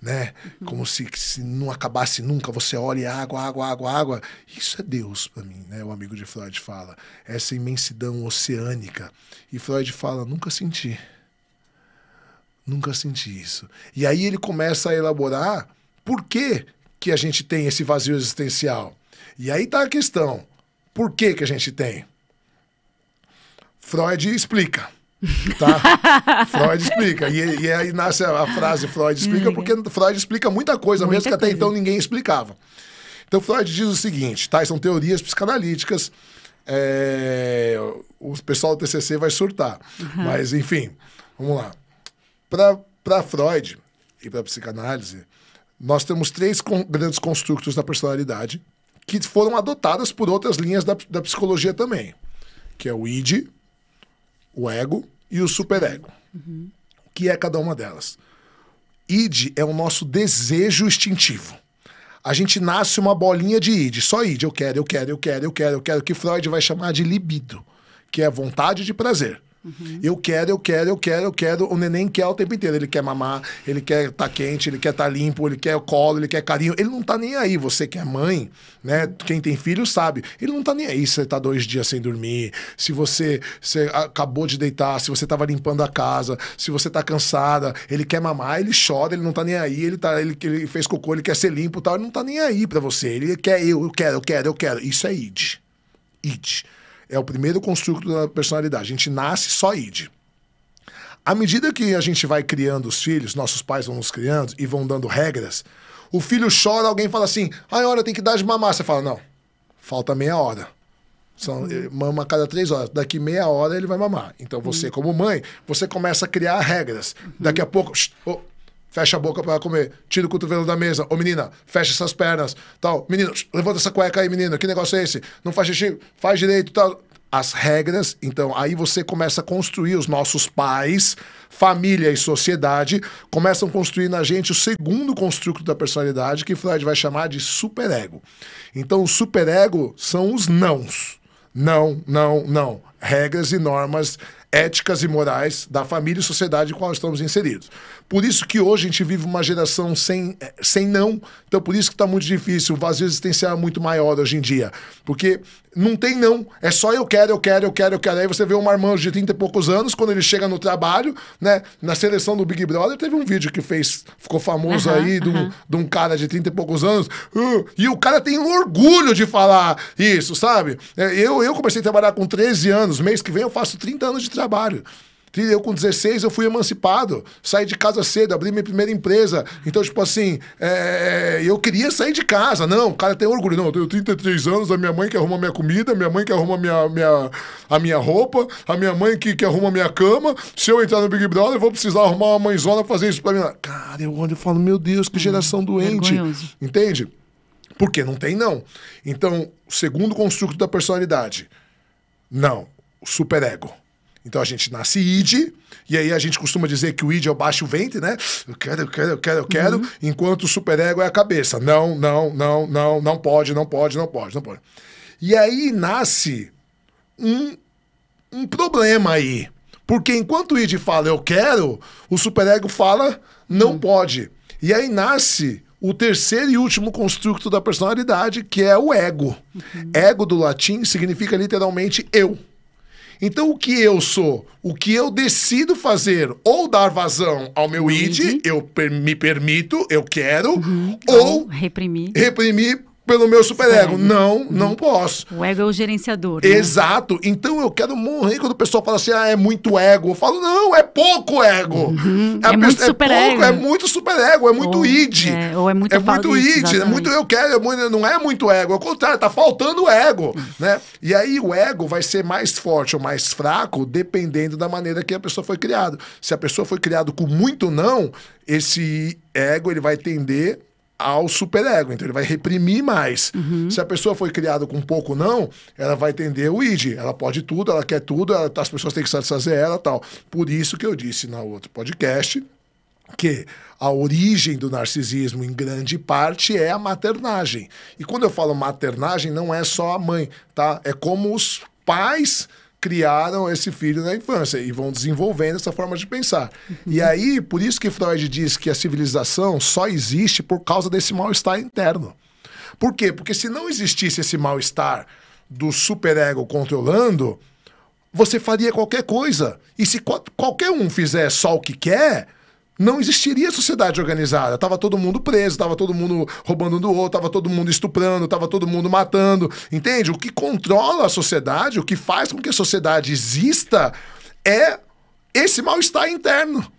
né? Uhum. Como se, se não acabasse nunca, você olha e é água, água, água, água. Isso é Deus para mim, né? O amigo de Freud fala, essa imensidão oceânica. E Freud fala, nunca senti. Nunca senti isso. E aí ele começa a elaborar por que, que a gente tem esse vazio existencial e aí está a questão. Por que, que a gente tem? Freud explica. Tá? [LAUGHS] Freud explica. E, e, aí nasce a frase Freud explica, hum. porque Freud explica muita coisa, muita mesmo que até então ninguém explicava. Então Freud diz o seguinte: tá? são teorias psicanalíticas. É, o pessoal do TCC vai surtar. Uhum. Mas, enfim, vamos lá. Para Freud e para psicanálise, nós temos três con grandes construtos da personalidade que foram adotadas por outras linhas da, da psicologia também, que é o id, o ego e o superego. Uhum. O que é cada uma delas? Id é o nosso desejo instintivo. A gente nasce uma bolinha de id, só id, eu quero, eu quero, eu quero, eu quero, eu quero, que Freud vai chamar de libido, que é vontade de prazer. Uhum. Eu quero, eu quero, eu quero, eu quero. O neném quer o tempo inteiro. Ele quer mamar, ele quer estar tá quente, ele quer estar tá limpo, ele quer colo, ele quer carinho. Ele não tá nem aí. Você que é mãe, né? Quem tem filho sabe. Ele não tá nem aí se você tá dois dias sem dormir, se você, você acabou de deitar, se você tava limpando a casa, se você tá cansada. Ele quer mamar, ele chora, ele não tá nem aí. Ele, tá, ele, ele fez cocô, ele quer ser limpo tal. Ele não tá nem aí para você. Ele quer eu, eu quero, eu quero, eu quero. Isso é id. Id. É o primeiro construto da personalidade. A gente nasce só id. À medida que a gente vai criando os filhos, nossos pais vão nos criando e vão dando regras, o filho chora, alguém fala assim: ai, olha, tem que dar de mamar. Você fala: não, falta meia hora. São, eh, mama a cada três horas. Daqui meia hora ele vai mamar. Então você, uhum. como mãe, você começa a criar regras. Daqui a pouco, oh, fecha a boca para comer, tira o cotovelo da mesa, ô menina, fecha essas pernas, tal, menino, levanta essa cueca aí, menino, que negócio é esse? Não faz xixi, faz direito, tal. As regras, então aí você começa a construir os nossos pais, família e sociedade, começam a construir na gente o segundo construto da personalidade, que Freud vai chamar de superego. Então, o superego são os nãos. Não, não, não. Regras e normas éticas e morais da família e sociedade em qual estamos inseridos. Por isso que hoje a gente vive uma geração sem, eh, sem não. Então, por isso que está muito difícil. O vazio existencial é muito maior hoje em dia. Porque não tem não. É só eu quero, eu quero, eu quero, eu quero. Aí você vê um marmanjo de 30 e poucos anos, quando ele chega no trabalho, né? Na seleção do Big Brother, teve um vídeo que fez, ficou famoso uhum, aí, uhum. De, um, cara de 30 e poucos anos. Uh, e o cara tem orgulho de falar isso, sabe? É, eu, eu comecei a trabalhar com 13 anos. Mês que vem eu faço 30 anos de trabalho. Eu com 16 eu fui emancipado, saí de casa cedo, abri minha primeira empresa. Então, tipo assim, é, é eu queria sair de casa. Não, o cara tem orgulho. Não, eu tenho 33 anos, a minha mãe que arruma minha comida, minha mãe que arruma minha, minha, a minha roupa, a minha mãe que, que arruma minha cama. Se eu entrar no Big Brother, eu vou precisar arrumar uma mãezona fazer isso pra mim. Cara, eu olho e falo, meu Deus, que hum, geração hum, doente. Vergonhoso. Entende? Porque não tem não. Então, segundo construto da personalidade, não, o superego. Então a gente nasce id, e aí a gente costuma dizer que o id é o baixo ventre, né? Eu quero, eu quero, eu quero, eu quero, uhum. enquanto o superego é a cabeça. Não, não, não, não, não pode, não pode, não pode, não pode. E aí nasce um, um problema aí. Porque enquanto o id fala eu quero, o superego fala não uhum. pode. E aí nasce o terceiro e último construto da personalidade, que é o ego. Uhum. Ego do latim significa literalmente eu. Então, o que eu sou, o que eu decido fazer, ou dar vazão ao meu id, eu per me permito, eu quero, uhum. ou, ou então, reprimir. reprimir pelo meu superego. Não, não posso. O ego é o gerenciador. Né? Exato. Então eu quero morrer quando o pessoal fala assim, ah, é muito ego. Eu falo, não, é pouco ego. Uhum. É, é, muito é ego Pouco, é muito ego, é muito ou, é, é é id. É, ou é muito É muito isso, id, exatamente. é muito eu quero, é muito, não é muito ego. Ao contrário, tá faltando ego, né? E aí o ego vai ser mais forte ou mais fraco dependendo da maneira que a pessoa foi criada. Se a pessoa foi criada com muito não, esse ego ele vai tender ao superego. Então ele vai reprimir mais. Uhum. Se a pessoa foi criada com pouco não, ela vai atender o id. Ela pode tudo, ela quer tudo, ela, as pessoas têm que satisfazer ela tal. Por isso que eu disse na outro podcast que a origem do narcisismo, em grande parte, é a maternagem. E quando eu falo maternagem, não é só a mãe, tá? É como os pais criaram esse filho na infância e vão desenvolvendo essa forma de pensar. Uhum. E aí, por isso que Freud diz que a civilização só existe por causa desse mal-estar interno. Por quê? Porque se não existisse esse mal-estar do superego controlando, você faria qualquer coisa. E se qualquer um fizer só o que quer, não existiria sociedade organizada. Tava todo mundo preso, tava todo mundo roubando um do outro, tava todo mundo estuprando, tava todo mundo matando. Entende? O que controla a sociedade, o que faz com que a sociedade exista é esse mal-estar interno.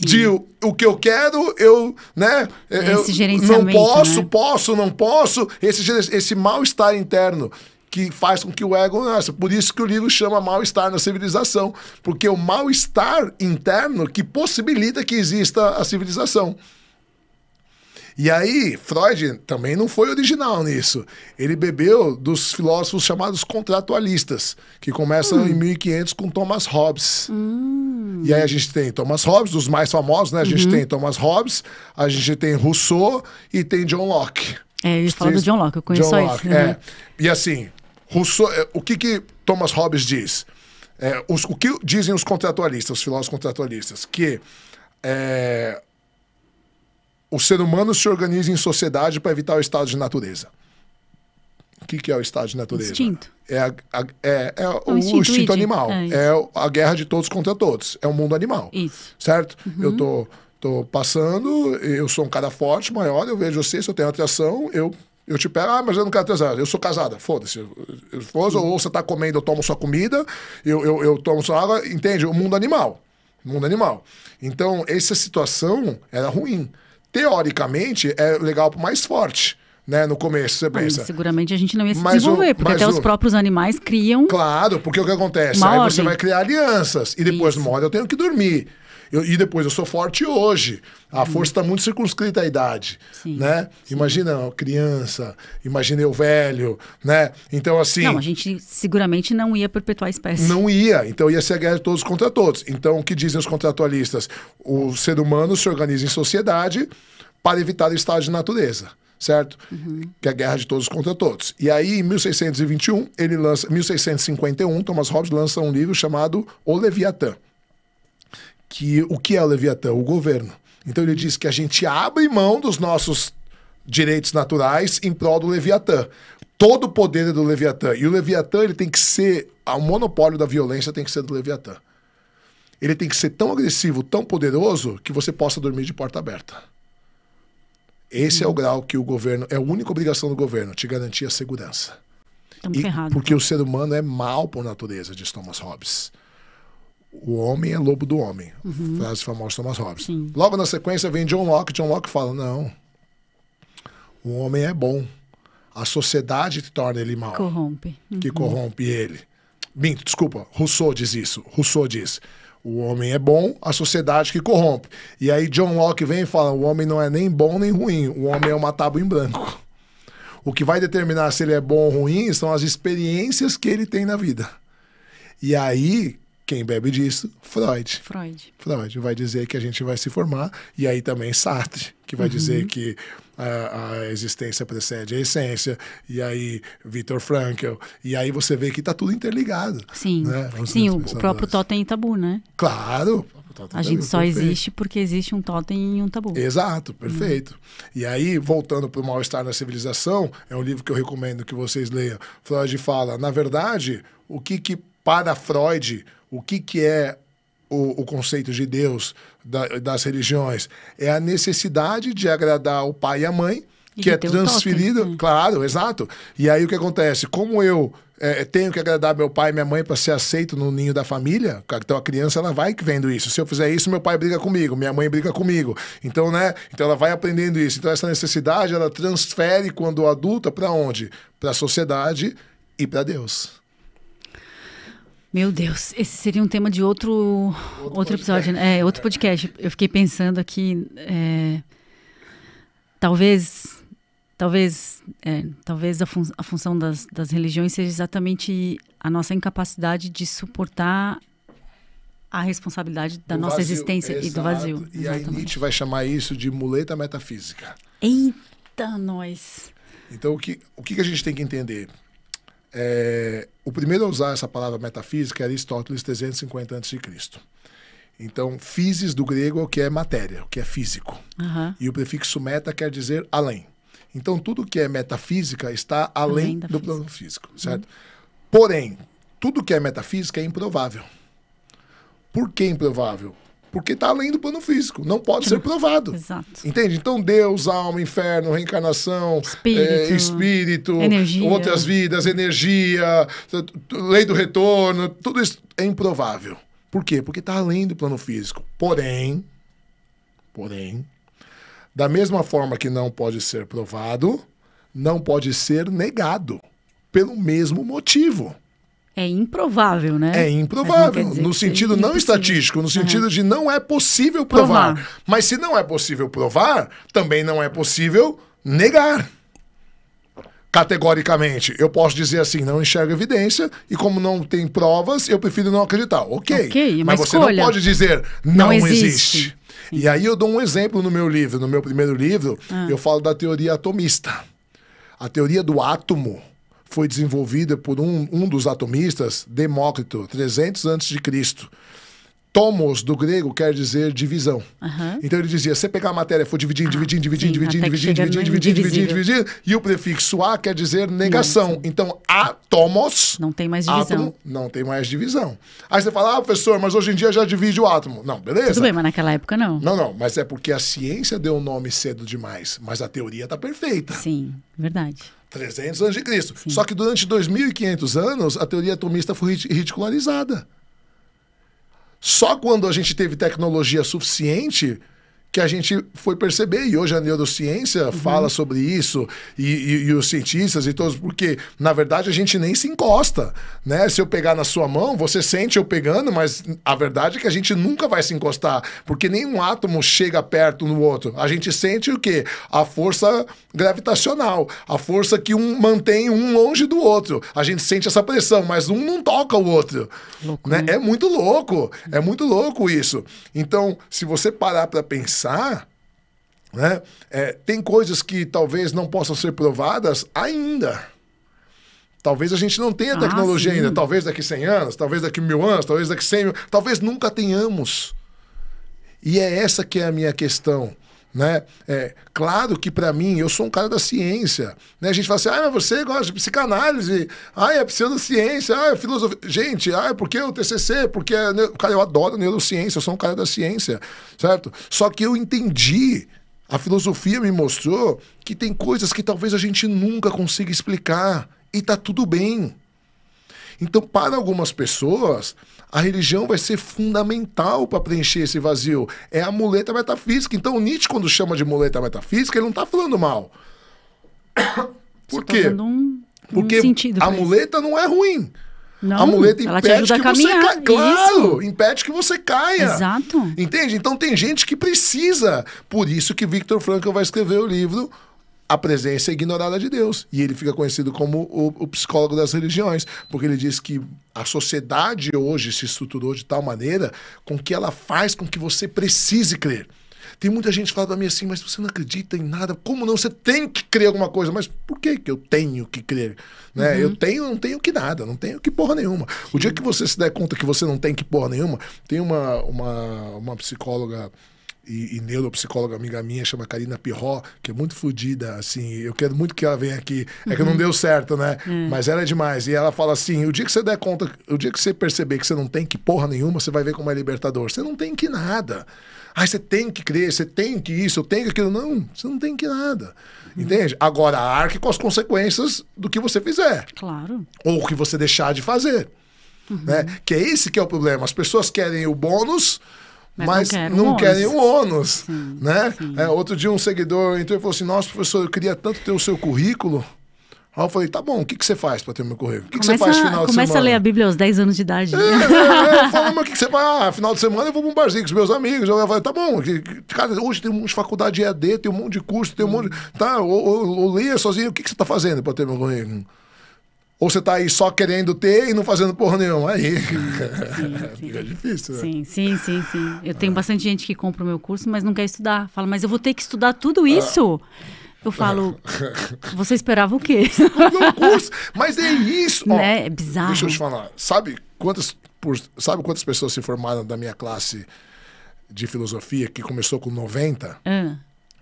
Sim. de o que eu quero, eu, né, eu não posso, né? posso, não posso, esse, esse mal-estar interno que faz com que o ego nasça. Por isso que o livro chama Mal-Estar na Civilização, porque o mal-estar interno que possibilita que exista a civilização. E aí, Freud também não foi original nisso. Ele bebeu dos filósofos chamados contratualistas, que começam hum. em 1500 com Thomas Hobbes. Hum. E aí a gente tem Thomas Hobbes, dos mais famosos, né? A gente uhum. tem Thomas Hobbes, a gente tem Rousseau e tem John Locke. É, eles falam do John Locke, eu conheço John Locke, isso. Né? É. E assim, Rousseau, é, o que, que Thomas Hobbes diz? É, os, o que dizem os contratualistas, os filósofos contratualistas? Que é, o ser humano se organiza em sociedade para evitar o estado de natureza. O que, que é o estado de natureza? Instinto. É, a, a, é, é, é o, o, instinto, animal. É, é a guerra de todos contra todos. É o um mundo animal. Isso. Certo? Uhum. Eu tô, tô passando, eu sou um cara forte, maior, eu vejo você, se eu tenho atração, eu eu te pego, ah, mas eu não quero transar. Eu sou casada, foda-se. Esposa, ou você tá comendo, eu tomo sua comida, eu, eu, eu tomo sua água. Entende? O mundo animal. mundo animal. Então, essa situação era ruim. Teoricamente, é legal pro mais forte. Né, no começo, você pensa. Mas, seguramente a gente não ia se mas desenvolver, o, porque até o... os próprios animais criam. Claro, porque o que acontece? Aí você vai criar alianças e depois Isso. morre, eu tenho que dormir. Eu, e depois, eu sou forte hoje. A uhum. força está muito circunscrita à idade, sim, né? Sim. Imagina a criança, imagina eu velho, né? Então, assim... Não, a gente seguramente não ia perpetuar a espécie. Não ia. Então, ia ser a guerra de todos contra todos. Então, o que dizem os contratualistas? O ser humano se organiza em sociedade para evitar o estado de natureza certo? Uhum. Que é a guerra de todos contra todos. E aí, em 1621, ele lança, 1651, Thomas Hobbes lança um livro chamado O Leviatã que o que é o Leviatã? O governo. Então ele diz que a gente abre mão dos nossos direitos naturais em prol do Leviatã. Todo o poder é do Leviatã. E o Leviatã ele tem que ser. O monopólio da violência tem que ser do Leviatã. Ele tem que ser tão agressivo, tão poderoso, que você possa dormir de porta aberta. Esse é o grau que o governo. É a única obrigação do governo, te garantir a segurança. Estamos e, ferrados. Porque o ser humano é mal por natureza, diz Thomas Hobbes o homem é lobo do homem. Uhum. Frase famosa de Thomas Hobbes. Sim. Logo na sequência vem John Locke. John Locke fala: não, o homem é bom. A sociedade torna ele mal. Corrompe. Uhum. Que corrompe ele. Minto, desculpa. Rousseau diz isso. Rousseau diz: o homem é bom, a sociedade que corrompe. E aí John Locke vem e fala: o homem não é nem bom nem ruim. O homem é uma tábua em branco. O que vai determinar se ele é bom ou ruim são as experiências que ele tem na vida. E aí quem bebe disso? Freud. Freud. Freud vai dizer que a gente vai se formar, e aí também Sartre, que vai uhum. dizer que a, a, existência precede a essência, e aí Viktor Frankl, e aí você vê que está tudo interligado. Sim, né? Sim é né? o, próprio totem e tabu, né? Claro, a gente só perfeito. existe porque existe um totem e um tabu. Exato, uhum. perfeito. E aí, voltando para o Mal-Estar na Civilização, é um livro que eu recomendo que vocês leiam. Freud fala, na verdade, o que, que para Freud o que, que é o, o conceito de Deus da, das religiões? É a necessidade de agradar o pai e a mãe, que é transferido, um claro, exato. E aí o que acontece? Como eu é, tenho que agradar meu pai e minha mãe para ser aceito no ninho da família, então a criança ela vai vendo isso. Se eu fizer isso, meu pai briga comigo, minha mãe briga comigo. Então, né? Então ela vai aprendendo isso. Então essa necessidade ela transfere quando adulta é para onde? Para a sociedade e para Deus. Meu Deus, esse seria um tema de outro, outro, outro episódio, né? é, outro podcast. Eu fiquei pensando aqui, é, talvez, talvez, é, talvez a, fun a função das, das religiões seja exatamente a nossa incapacidade de suportar a responsabilidade da do nossa vazio. existência Exato. e do vazio. E exatamente. aí Nietzsche vai chamar isso de muleta metafísica. Eita, nós! Então, o que, o que a gente tem que entender? É, o primeiro a usar essa palavra metafísica é Aristóteles, 350 a.C. Então, physis do grego é o que é matéria, o que é físico. Uhum. E o prefixo meta quer dizer além. Então, tudo que é metafísica está além, além do física. plano físico, uhum. certo? Uhum. Porém, tudo que é metafísica é improvável. Por que improvável? porque está além do plano físico, não pode ser provado. Exato. Entende? Então, Deus, alma, inferno, reencarnação, é, espírito, é, espírito energia. outras vidas, energia, lei do retorno, tudo isso é improvável. Por quê? Porque está além do plano físico. Porém, porém, da mesma forma que não pode ser provado, não pode ser negado pelo mesmo motivo. É improvável, né? É improvável, no sentido é não estatístico, no sentido uhum. de não é possível provar. provar. Mas se não é possível provar, também não é possível negar. Categoricamente, eu posso dizer assim, não enxergo evidência, e como não tem provas, eu prefiro não acreditar. Ok. okay é mas você escolha. não pode dizer não, não existe. existe. E aí eu dou um exemplo no meu livro, no meu primeiro livro, ah. eu falo da teoria atomista. A teoria do átomo foi desenvolvida por um, um dos atomistas, Demócrito, 300 antes de Cristo Tomos, do grego, quer dizer divisão. Uhum. Então ele dizia, você pegar a matéria, for dividindo, ah, dividindo, dividindo, dividindo, dividindo, dividindo, dividindo, dividindo, dividindo, e o prefixo a quer dizer negação. Não, então, átomos... Não tem mais divisão. Átomo, não tem mais divisão. Aí você fala, ah, professor, mas hoje em dia já divide o átomo. Não, beleza. Tudo bem, mas naquela época não. Não, não, mas é porque a ciência deu o nome cedo demais, mas a teoria está perfeita. Sim, verdade. 300 anos de Cristo. Sim. Só que durante 2.500 anos, a teoria atomista foi ridicularizada. Só quando a gente teve tecnologia suficiente que a gente foi perceber, e hoje a neurociência uhum. fala sobre isso, e, e, e, os cientistas e todos, porque na verdade a gente nem se encosta, né? Se eu pegar na sua mão, você sente eu pegando, mas a verdade é que a gente nunca vai se encostar, porque nenhum átomo chega perto no outro. A gente sente o quê? A força gravitacional, a força que um mantém um longe do outro. A gente sente essa pressão, mas um não toca o outro. Louco, né? É muito louco, é muito louco isso. Então, se você parar para pensar, pensar, né? É, tem coisas que talvez não possam ser provadas ainda. Talvez a gente não tenha ah, tecnologia ah, ainda, talvez daqui 100 anos, talvez daqui mil anos, talvez daqui 100 mil, talvez nunca tenhamos. E é essa que é a minha questão. Né? É, claro que para mim, eu sou um cara da ciência. Né? A gente fala assim, ah, mas você gosta de psicanálise, ah, é pseudociência, ah, é filosofia. Gente, ah, porque o TCC, porque... É... é cara, eu adoro neurociência, eu sou um cara da ciência, certo? Só que eu entendi a filosofia me mostrou que tem coisas que talvez a gente nunca consiga explicar e tá tudo bem. Então, para algumas pessoas, a religião vai ser fundamental para preencher esse vazio. É a muleta metafísica. Então, Nietzsche, quando chama de muleta metafísica, ele não está falando mal. [COUGHS] Por tá quê? Tá um, Porque a muleta isso. não é ruim. Não, a muleta impede que você caia. Claro, isso. impede que você caia. Exato. Entende? Então tem gente que precisa. Por isso que Victor Frankl vai escrever o livro a presença é ignorada de Deus. E ele fica conhecido como o, o, psicólogo das religiões, porque ele diz que a sociedade hoje se estruturou de tal maneira com que ela faz com que você precise crer. Tem muita gente que fala para mim assim, mas você não acredita em nada, como não? Você tem que crer alguma coisa, mas por que, que eu tenho que crer? Né? Uhum. Eu tenho, não tenho que nada, não tenho que porra nenhuma. O dia que você se der conta que você não tem que porra nenhuma, tem uma, uma, uma psicóloga e, e neuropsicóloga amiga minha, chama Karina Pirró, que é muito fodida, assim, eu quero muito que ela venha aqui. É que não uhum. deu certo, né? Uhum. Mas ela é demais. E ela fala assim: o dia que você der conta, o dia que você perceber que você não tem que porra nenhuma, você vai ver como é libertador. Você não tem que nada. ai você tem que crer, você tem que isso, eu tenho que aquilo. Não, você não tem que nada. Uhum. Entende? Agora, arque com as consequências do que você fizer. Claro. Ou o que você deixar de fazer. Né? Uhum. Que é esse que é o problema. As pessoas querem o bônus mas, mas não, quero, não um querem o ônus. Sim, né? Sim. É, outro dia um seguidor entrou e falou assim, nossa, professor, eu queria tanto ter o seu currículo. Aí eu falei, tá bom, o que, que você faz para ter meu currículo? O que, começa, que você faz final de semana? Começa a ler a Bíblia aos 10 anos de idade. É, né? é, é fala, mas o que, que você faz? Ah, final de semana eu vou pra um barzinho com os meus amigos. Eu falei, tá bom, cara, hoje tem um monte de faculdade EAD, tem um monte de curso, tem um monte de... Tá, ou, leia sozinho, o que, que você tá fazendo para ter meu currículo? Ou você está aí só querendo ter e não fazendo porra nenhuma? Aí [LAUGHS] fica difícil, né? Sim, sim, sim, sim. Eu tenho ah. bastante gente que compra o meu curso, mas não quer estudar. Fala, mas eu vou ter que estudar tudo ah. isso. Ah. Eu falo, [LAUGHS] você esperava o quê? meu curso, mas é isso. Né? Ó, é bizarro. Deixa eu te falar. Sabe quantas, por, sabe quantas pessoas se formaram da minha classe de filosofia que começou com 90?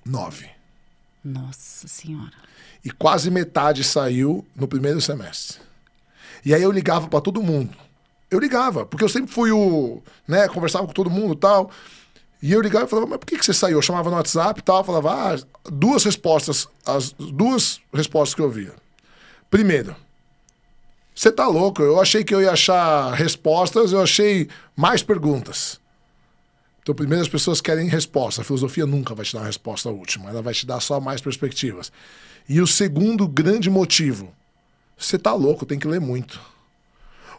Nove. Nossa Senhora. E quase metade saiu no primeiro semestre. E aí eu ligava para todo mundo. Eu ligava, porque eu sempre fui o. né, conversava com todo mundo e tal. E eu ligava e falava, mas por que, que você saiu? Eu chamava no WhatsApp e tal, falava, ah, duas respostas, as duas respostas que eu via. Primeiro, você tá louco, eu achei que eu ia achar respostas, eu achei mais perguntas. Então, primeiro as pessoas querem resposta. A filosofia nunca vai te dar uma resposta última, ela vai te dar só mais perspectivas. E o segundo grande motivo, você tá louco, tem que ler muito.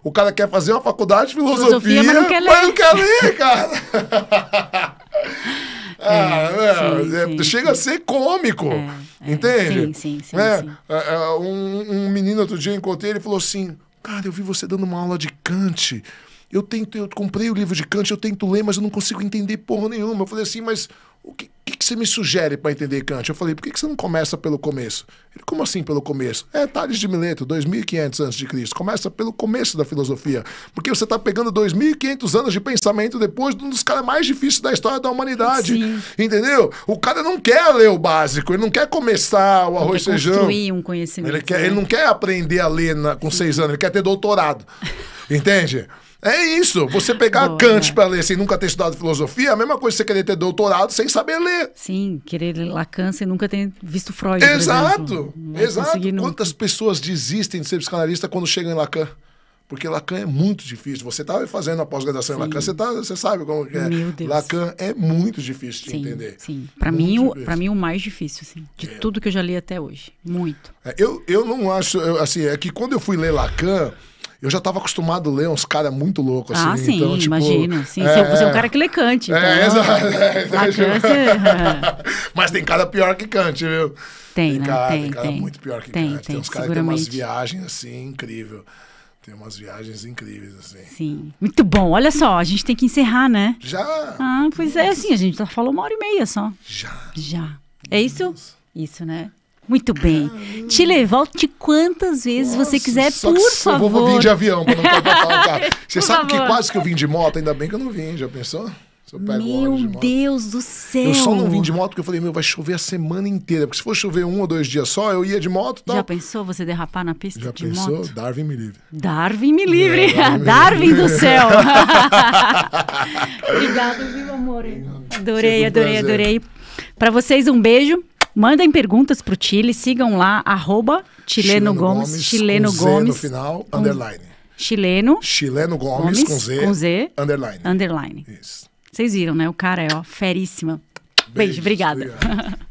O cara quer fazer uma faculdade de filosofia, filosofia mas, não quer ler. mas não quer ler, cara. [LAUGHS] [LAUGHS] Ah, é, sim, é, sim, chega sim. a ser cômico, é, é, entende? Sim, sim, sim. Né? É, é, um, um menino outro dia eu encontrei ele falou assim, cara, eu vi você dando uma aula de Kant. Eu tento, eu comprei o livro de Kant, eu tento ler, mas eu não consigo entender porra nenhuma. Eu falei assim, mas o que, que, que você me sugere para entender Kant? Eu falei, por que, que, você não começa pelo começo? Ele, como assim pelo começo? É, Tales de Mileto, 2.500 antes de Cristo. Começa pelo começo da filosofia, porque você está pegando 2.500 anos de pensamento depois de um dos caras mais difíceis da história da humanidade, Sim. entendeu? O cara não quer ler o básico, ele não quer começar o arroz e feijão. Construir um conhecimento. Ele, quer, né? ele não quer aprender a ler na, com Sim. seis anos, ele quer ter doutorado. [LAUGHS] Entende? É isso. Você pegar Boa, Kant é. para ler sem nunca ter estudado filosofia é a mesma coisa que você querer ter doutorado sem saber ler. Sim, querer ler Lacan sem nunca ter visto Freud. Exato, é exato. Quantas nunca. pessoas desistem de ser psicanalista quando chegam em Lacan? Porque Lacan é muito difícil. Você estava tá fazendo a pós-graduação em Lacan, você, tá, você sabe como é. Meu Deus. Lacan é muito difícil de sim, entender. Sim, para mim, o, mim o mais difícil, sim, de é. tudo que eu já li até hoje. Muito. É, eu, eu não acho, eu, assim, é que quando eu fui ler Lacan eu já estava acostumado a ler uns caras muito loucos, ah, assim. Ah, sim, então, tipo, imagino. Sim, é, você é um é é. cara que lê Kant. É, então, né? [LAUGHS] é, exato. Tipo, é, [LAUGHS] Mas tem cara pior que Kant, viu? Tem, tem né? Cara, tem, tem cara tem. muito pior que tem, Kant. Tem, tem uns caras que tem umas viagens, assim, incrível. Tem umas viagens incríveis, assim. Sim. Muito bom. Olha só, a gente tem que encerrar, né? Já! Ah, pois Nossa. é, assim, a gente já falou uma hora e meia só. Já! Já. É isso? Nossa. Isso, né? Muito bem. Caramba. Te levalte quantas vezes Nossa, você quiser, por favor. Eu vou vir de avião pra não capotar [LAUGHS] Você sabe favor. que quase que eu vim de moto, ainda bem que eu não vim, já pensou? Se eu pego meu de moto. Deus do céu! Eu só não vim de moto porque eu falei, meu, vai chover a semana inteira. Porque se for chover um ou dois dias só, eu ia de moto e tal. Já pensou você derrapar na pista já de pensou? moto? Já pensou? Darwin me livre. Darwin me é, livre! É, Darwin, [LAUGHS] Darwin do céu! [LAUGHS] Obrigado, viu, amor? Adorei, adorei, adorei. Para vocês, um beijo. Mandem perguntas para o Chile, sigam lá, arroba Chileno, Chileno Gomes, Gomes, Chileno com Gomes. Z no final, com, underline. Chileno. Chileno Gomes, Gomes, com, Z, com Z. Underline. Underline. Isso. Vocês viram, né? O cara é, ó, feríssima. Beijo, Beijos, obrigada. [LAUGHS]